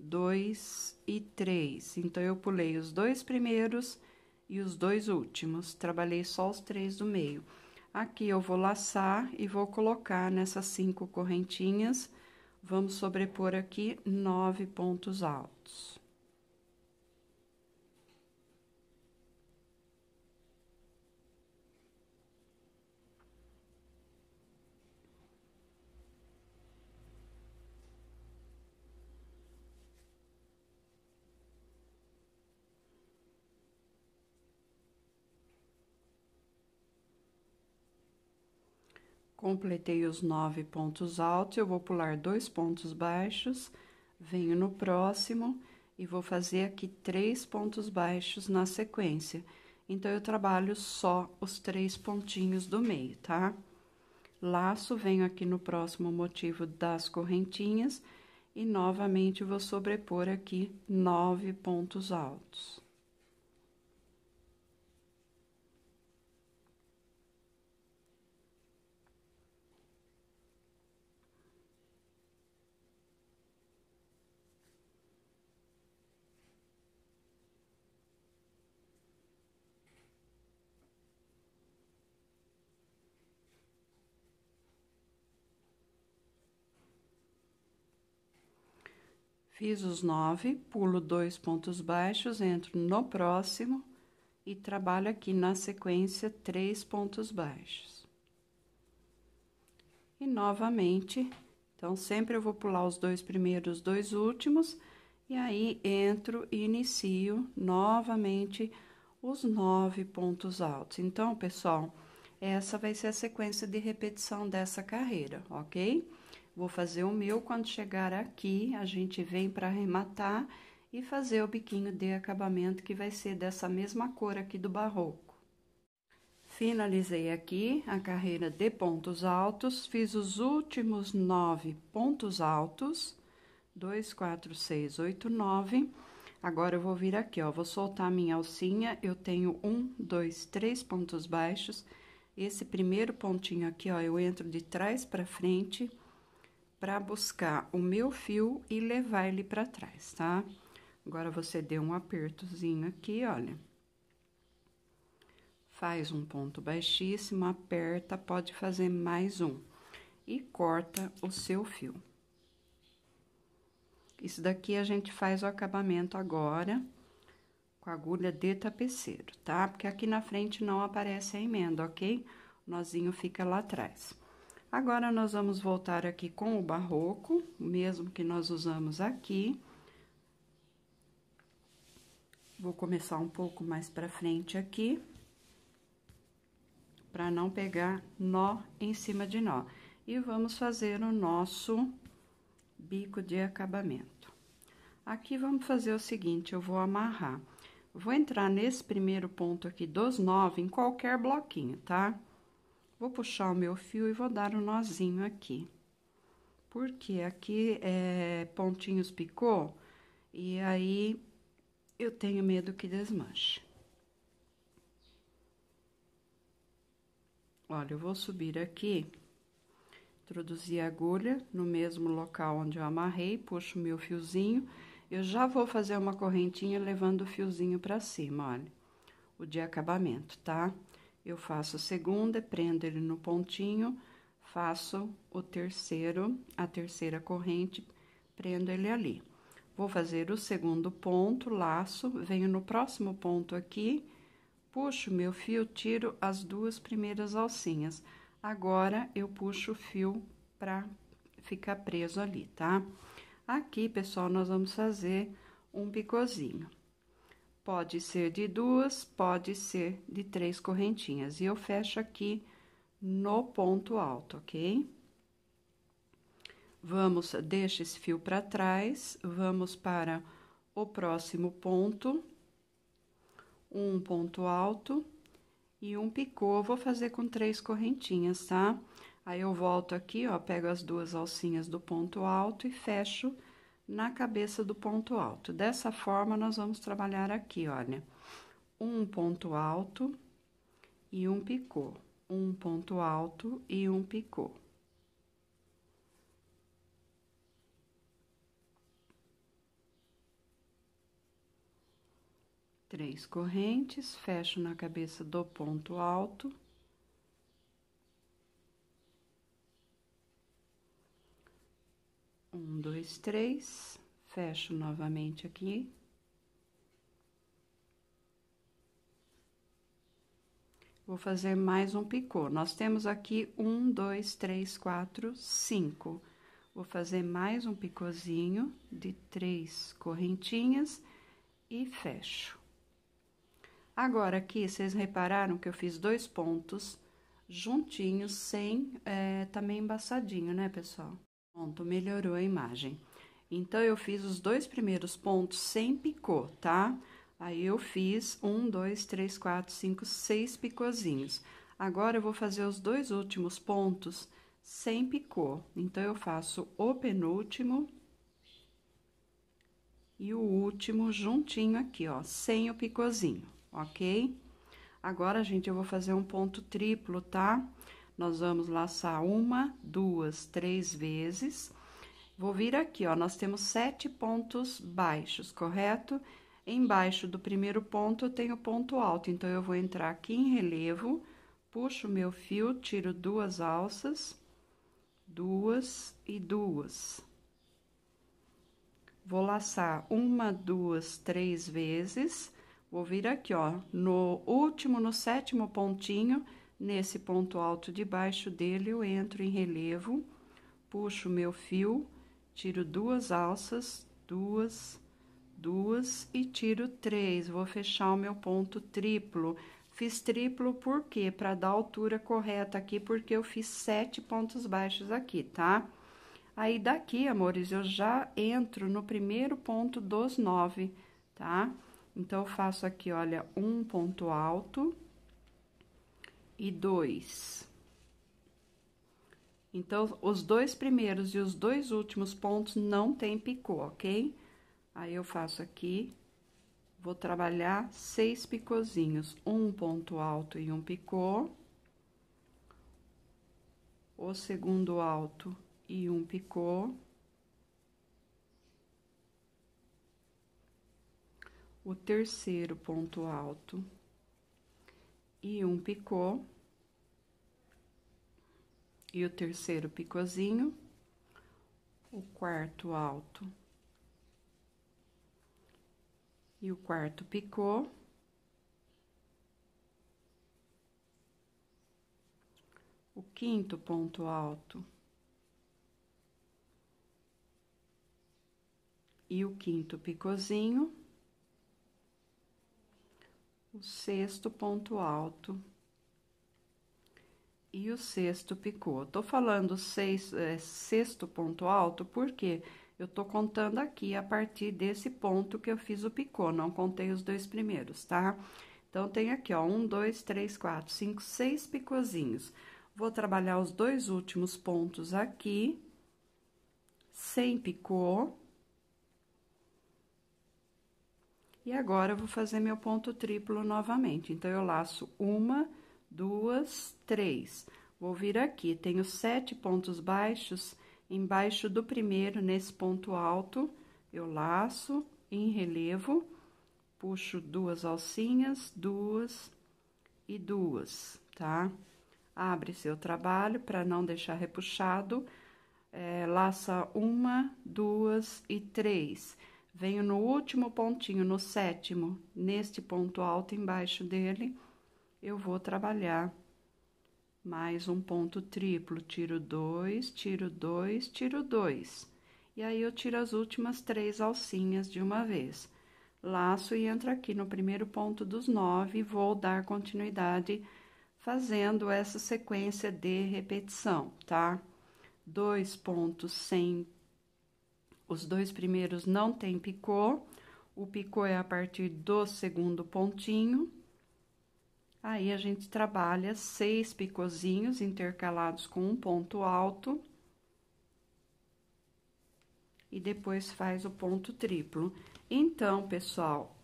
dois e três. Então, eu pulei os dois primeiros e os dois últimos. Trabalhei só os três do meio. Aqui eu vou laçar e vou colocar nessas cinco correntinhas vamos sobrepor aqui nove pontos altos. Completei os nove pontos altos, eu vou pular dois pontos baixos, venho no próximo e vou fazer aqui três pontos baixos na sequência. Então, eu trabalho só os três pontinhos do meio, tá? Laço, venho aqui no próximo motivo das correntinhas e novamente vou sobrepor aqui nove pontos altos. Fiz os nove, pulo dois pontos baixos, entro no próximo e trabalho aqui na sequência três pontos baixos. E novamente, então sempre eu vou pular os dois primeiros, dois últimos, e aí entro e inicio novamente os nove pontos altos. Então, pessoal, essa vai ser a sequência de repetição dessa carreira, ok? Vou fazer o meu, quando chegar aqui, a gente vem para arrematar e fazer o biquinho de acabamento, que vai ser dessa mesma cor aqui do barroco. Finalizei aqui a carreira de pontos altos, fiz os últimos nove pontos altos, dois, quatro, seis, oito, nove... Agora, eu vou vir aqui, ó, vou soltar minha alcinha, eu tenho um, dois, três pontos baixos. Esse primeiro pontinho aqui, ó, eu entro de trás para frente, para buscar o meu fio e levar ele para trás, tá? Agora, você deu um apertozinho aqui, olha. Faz um ponto baixíssimo, aperta, pode fazer mais um. E corta o seu fio. Isso daqui a gente faz o acabamento agora com agulha de tapeceiro, tá? Porque aqui na frente não aparece a emenda, ok? O nozinho fica lá atrás. Agora, nós vamos voltar aqui com o barroco, o mesmo que nós usamos aqui. Vou começar um pouco mais pra frente aqui, para não pegar nó em cima de nó. E vamos fazer o nosso bico de acabamento. Aqui, vamos fazer o seguinte, eu vou amarrar. Vou entrar nesse primeiro ponto aqui dos nove em qualquer bloquinho, tá? Tá? Vou puxar o meu fio e vou dar um nozinho aqui. Porque aqui é pontinhos picou e aí eu tenho medo que desmanche. Olha, eu vou subir aqui, introduzir a agulha no mesmo local onde eu amarrei, puxo meu fiozinho. Eu já vou fazer uma correntinha levando o fiozinho para cima, olha, o de acabamento, tá? Tá? Eu faço a segunda, prendo ele no pontinho, faço o terceiro, a terceira corrente, prendo ele ali. Vou fazer o segundo ponto, laço, venho no próximo ponto aqui, puxo meu fio, tiro as duas primeiras alcinhas. Agora, eu puxo o fio pra ficar preso ali, tá? Aqui, pessoal, nós vamos fazer um picozinho. Pode ser de duas, pode ser de três correntinhas. E eu fecho aqui no ponto alto, ok? Vamos, deixa esse fio para trás, vamos para o próximo ponto. Um ponto alto e um picô, vou fazer com três correntinhas, tá? Aí, eu volto aqui, ó, pego as duas alcinhas do ponto alto e fecho na cabeça do ponto alto. Dessa forma, nós vamos trabalhar aqui, olha, um ponto alto e um picô, um ponto alto e um picô. Três correntes, fecho na cabeça do ponto alto Um, dois, três, fecho novamente aqui. Vou fazer mais um picô. Nós temos aqui um, dois, três, quatro, cinco. Vou fazer mais um picôzinho de três correntinhas e fecho. Agora, aqui, vocês repararam que eu fiz dois pontos juntinhos, sem é, eh, também tá embaçadinho, né, pessoal? Pronto, melhorou a imagem. Então, eu fiz os dois primeiros pontos sem picô, tá? Aí, eu fiz um, dois, três, quatro, cinco, seis picôzinhos. Agora, eu vou fazer os dois últimos pontos sem picô. Então, eu faço o penúltimo e o último juntinho aqui, ó, sem o picôzinho, ok? Agora, gente, eu vou fazer um ponto triplo, tá? Tá? nós vamos laçar uma, duas, três vezes. Vou vir aqui, ó, nós temos sete pontos baixos, correto? Embaixo do primeiro ponto, eu tenho ponto alto, então, eu vou entrar aqui em relevo, puxo meu fio, tiro duas alças, duas e duas. Vou laçar uma, duas, três vezes, vou vir aqui, ó, no último, no sétimo pontinho, Nesse ponto alto de baixo dele, eu entro em relevo, puxo meu fio, tiro duas alças, duas, duas e tiro três. Vou fechar o meu ponto triplo. Fiz triplo por quê? Para dar a altura correta aqui, porque eu fiz sete pontos baixos aqui, tá? Aí, daqui, amores, eu já entro no primeiro ponto dos nove, tá? Então, eu faço aqui, olha, um ponto alto e dois. Então, os dois primeiros e os dois últimos pontos não tem picô, ok? Aí, eu faço aqui, vou trabalhar seis picôzinhos, um ponto alto e um picô, o segundo alto e um picô, o terceiro ponto alto e um picô, e o terceiro picôzinho, o quarto alto e o quarto picô. O quinto ponto alto e o quinto picôzinho o sexto ponto alto e o sexto picô. Tô falando seis, é, sexto ponto alto porque eu tô contando aqui a partir desse ponto que eu fiz o picô, não contei os dois primeiros, tá? Então, tem aqui, ó, um, dois, três, quatro, cinco, seis picôzinhos. Vou trabalhar os dois últimos pontos aqui, sem picô, E agora, eu vou fazer meu ponto triplo novamente. Então, eu laço uma, duas, três. Vou vir aqui, tenho sete pontos baixos, embaixo do primeiro, nesse ponto alto, eu laço em relevo, puxo duas alcinhas, duas e duas, tá? Abre seu trabalho para não deixar repuxado, é, laça uma, duas e três. Venho no último pontinho, no sétimo, neste ponto alto embaixo dele, eu vou trabalhar mais um ponto triplo. Tiro dois, tiro dois, tiro dois. E aí, eu tiro as últimas três alcinhas de uma vez. Laço e entro aqui no primeiro ponto dos nove e vou dar continuidade fazendo essa sequência de repetição, tá? Dois pontos sem os dois primeiros não tem picô. O picô é a partir do segundo pontinho. Aí, a gente trabalha seis picôzinhos intercalados com um ponto alto. E depois faz o ponto triplo. Então, pessoal,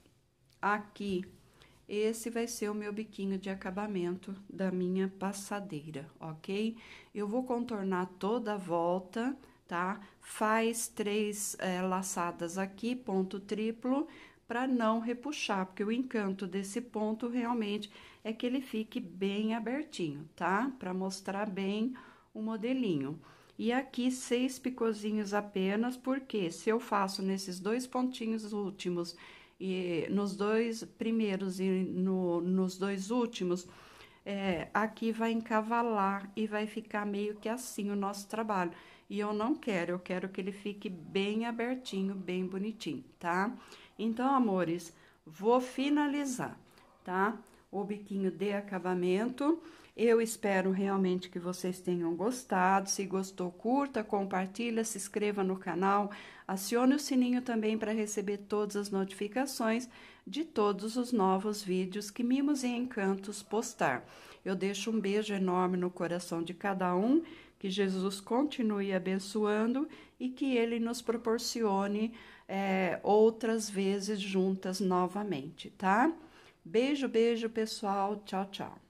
aqui, esse vai ser o meu biquinho de acabamento da minha passadeira, ok? Eu vou contornar toda a volta tá? Faz três é, laçadas aqui, ponto triplo, para não repuxar, porque o encanto desse ponto realmente é que ele fique bem abertinho, tá? Para mostrar bem o modelinho. E aqui, seis picozinhos apenas, porque se eu faço nesses dois pontinhos últimos e nos dois primeiros e no, nos dois últimos, é, aqui vai encavalar e vai ficar meio que assim o nosso trabalho. E eu não quero, eu quero que ele fique bem abertinho, bem bonitinho, tá? Então, amores, vou finalizar, tá? O biquinho de acabamento. Eu espero realmente que vocês tenham gostado. Se gostou, curta, compartilha, se inscreva no canal, acione o sininho também para receber todas as notificações de todos os novos vídeos que Mimos e Encantos postar. Eu deixo um beijo enorme no coração de cada um que Jesus continue abençoando e que ele nos proporcione é, outras vezes juntas novamente, tá? Beijo, beijo, pessoal. Tchau, tchau.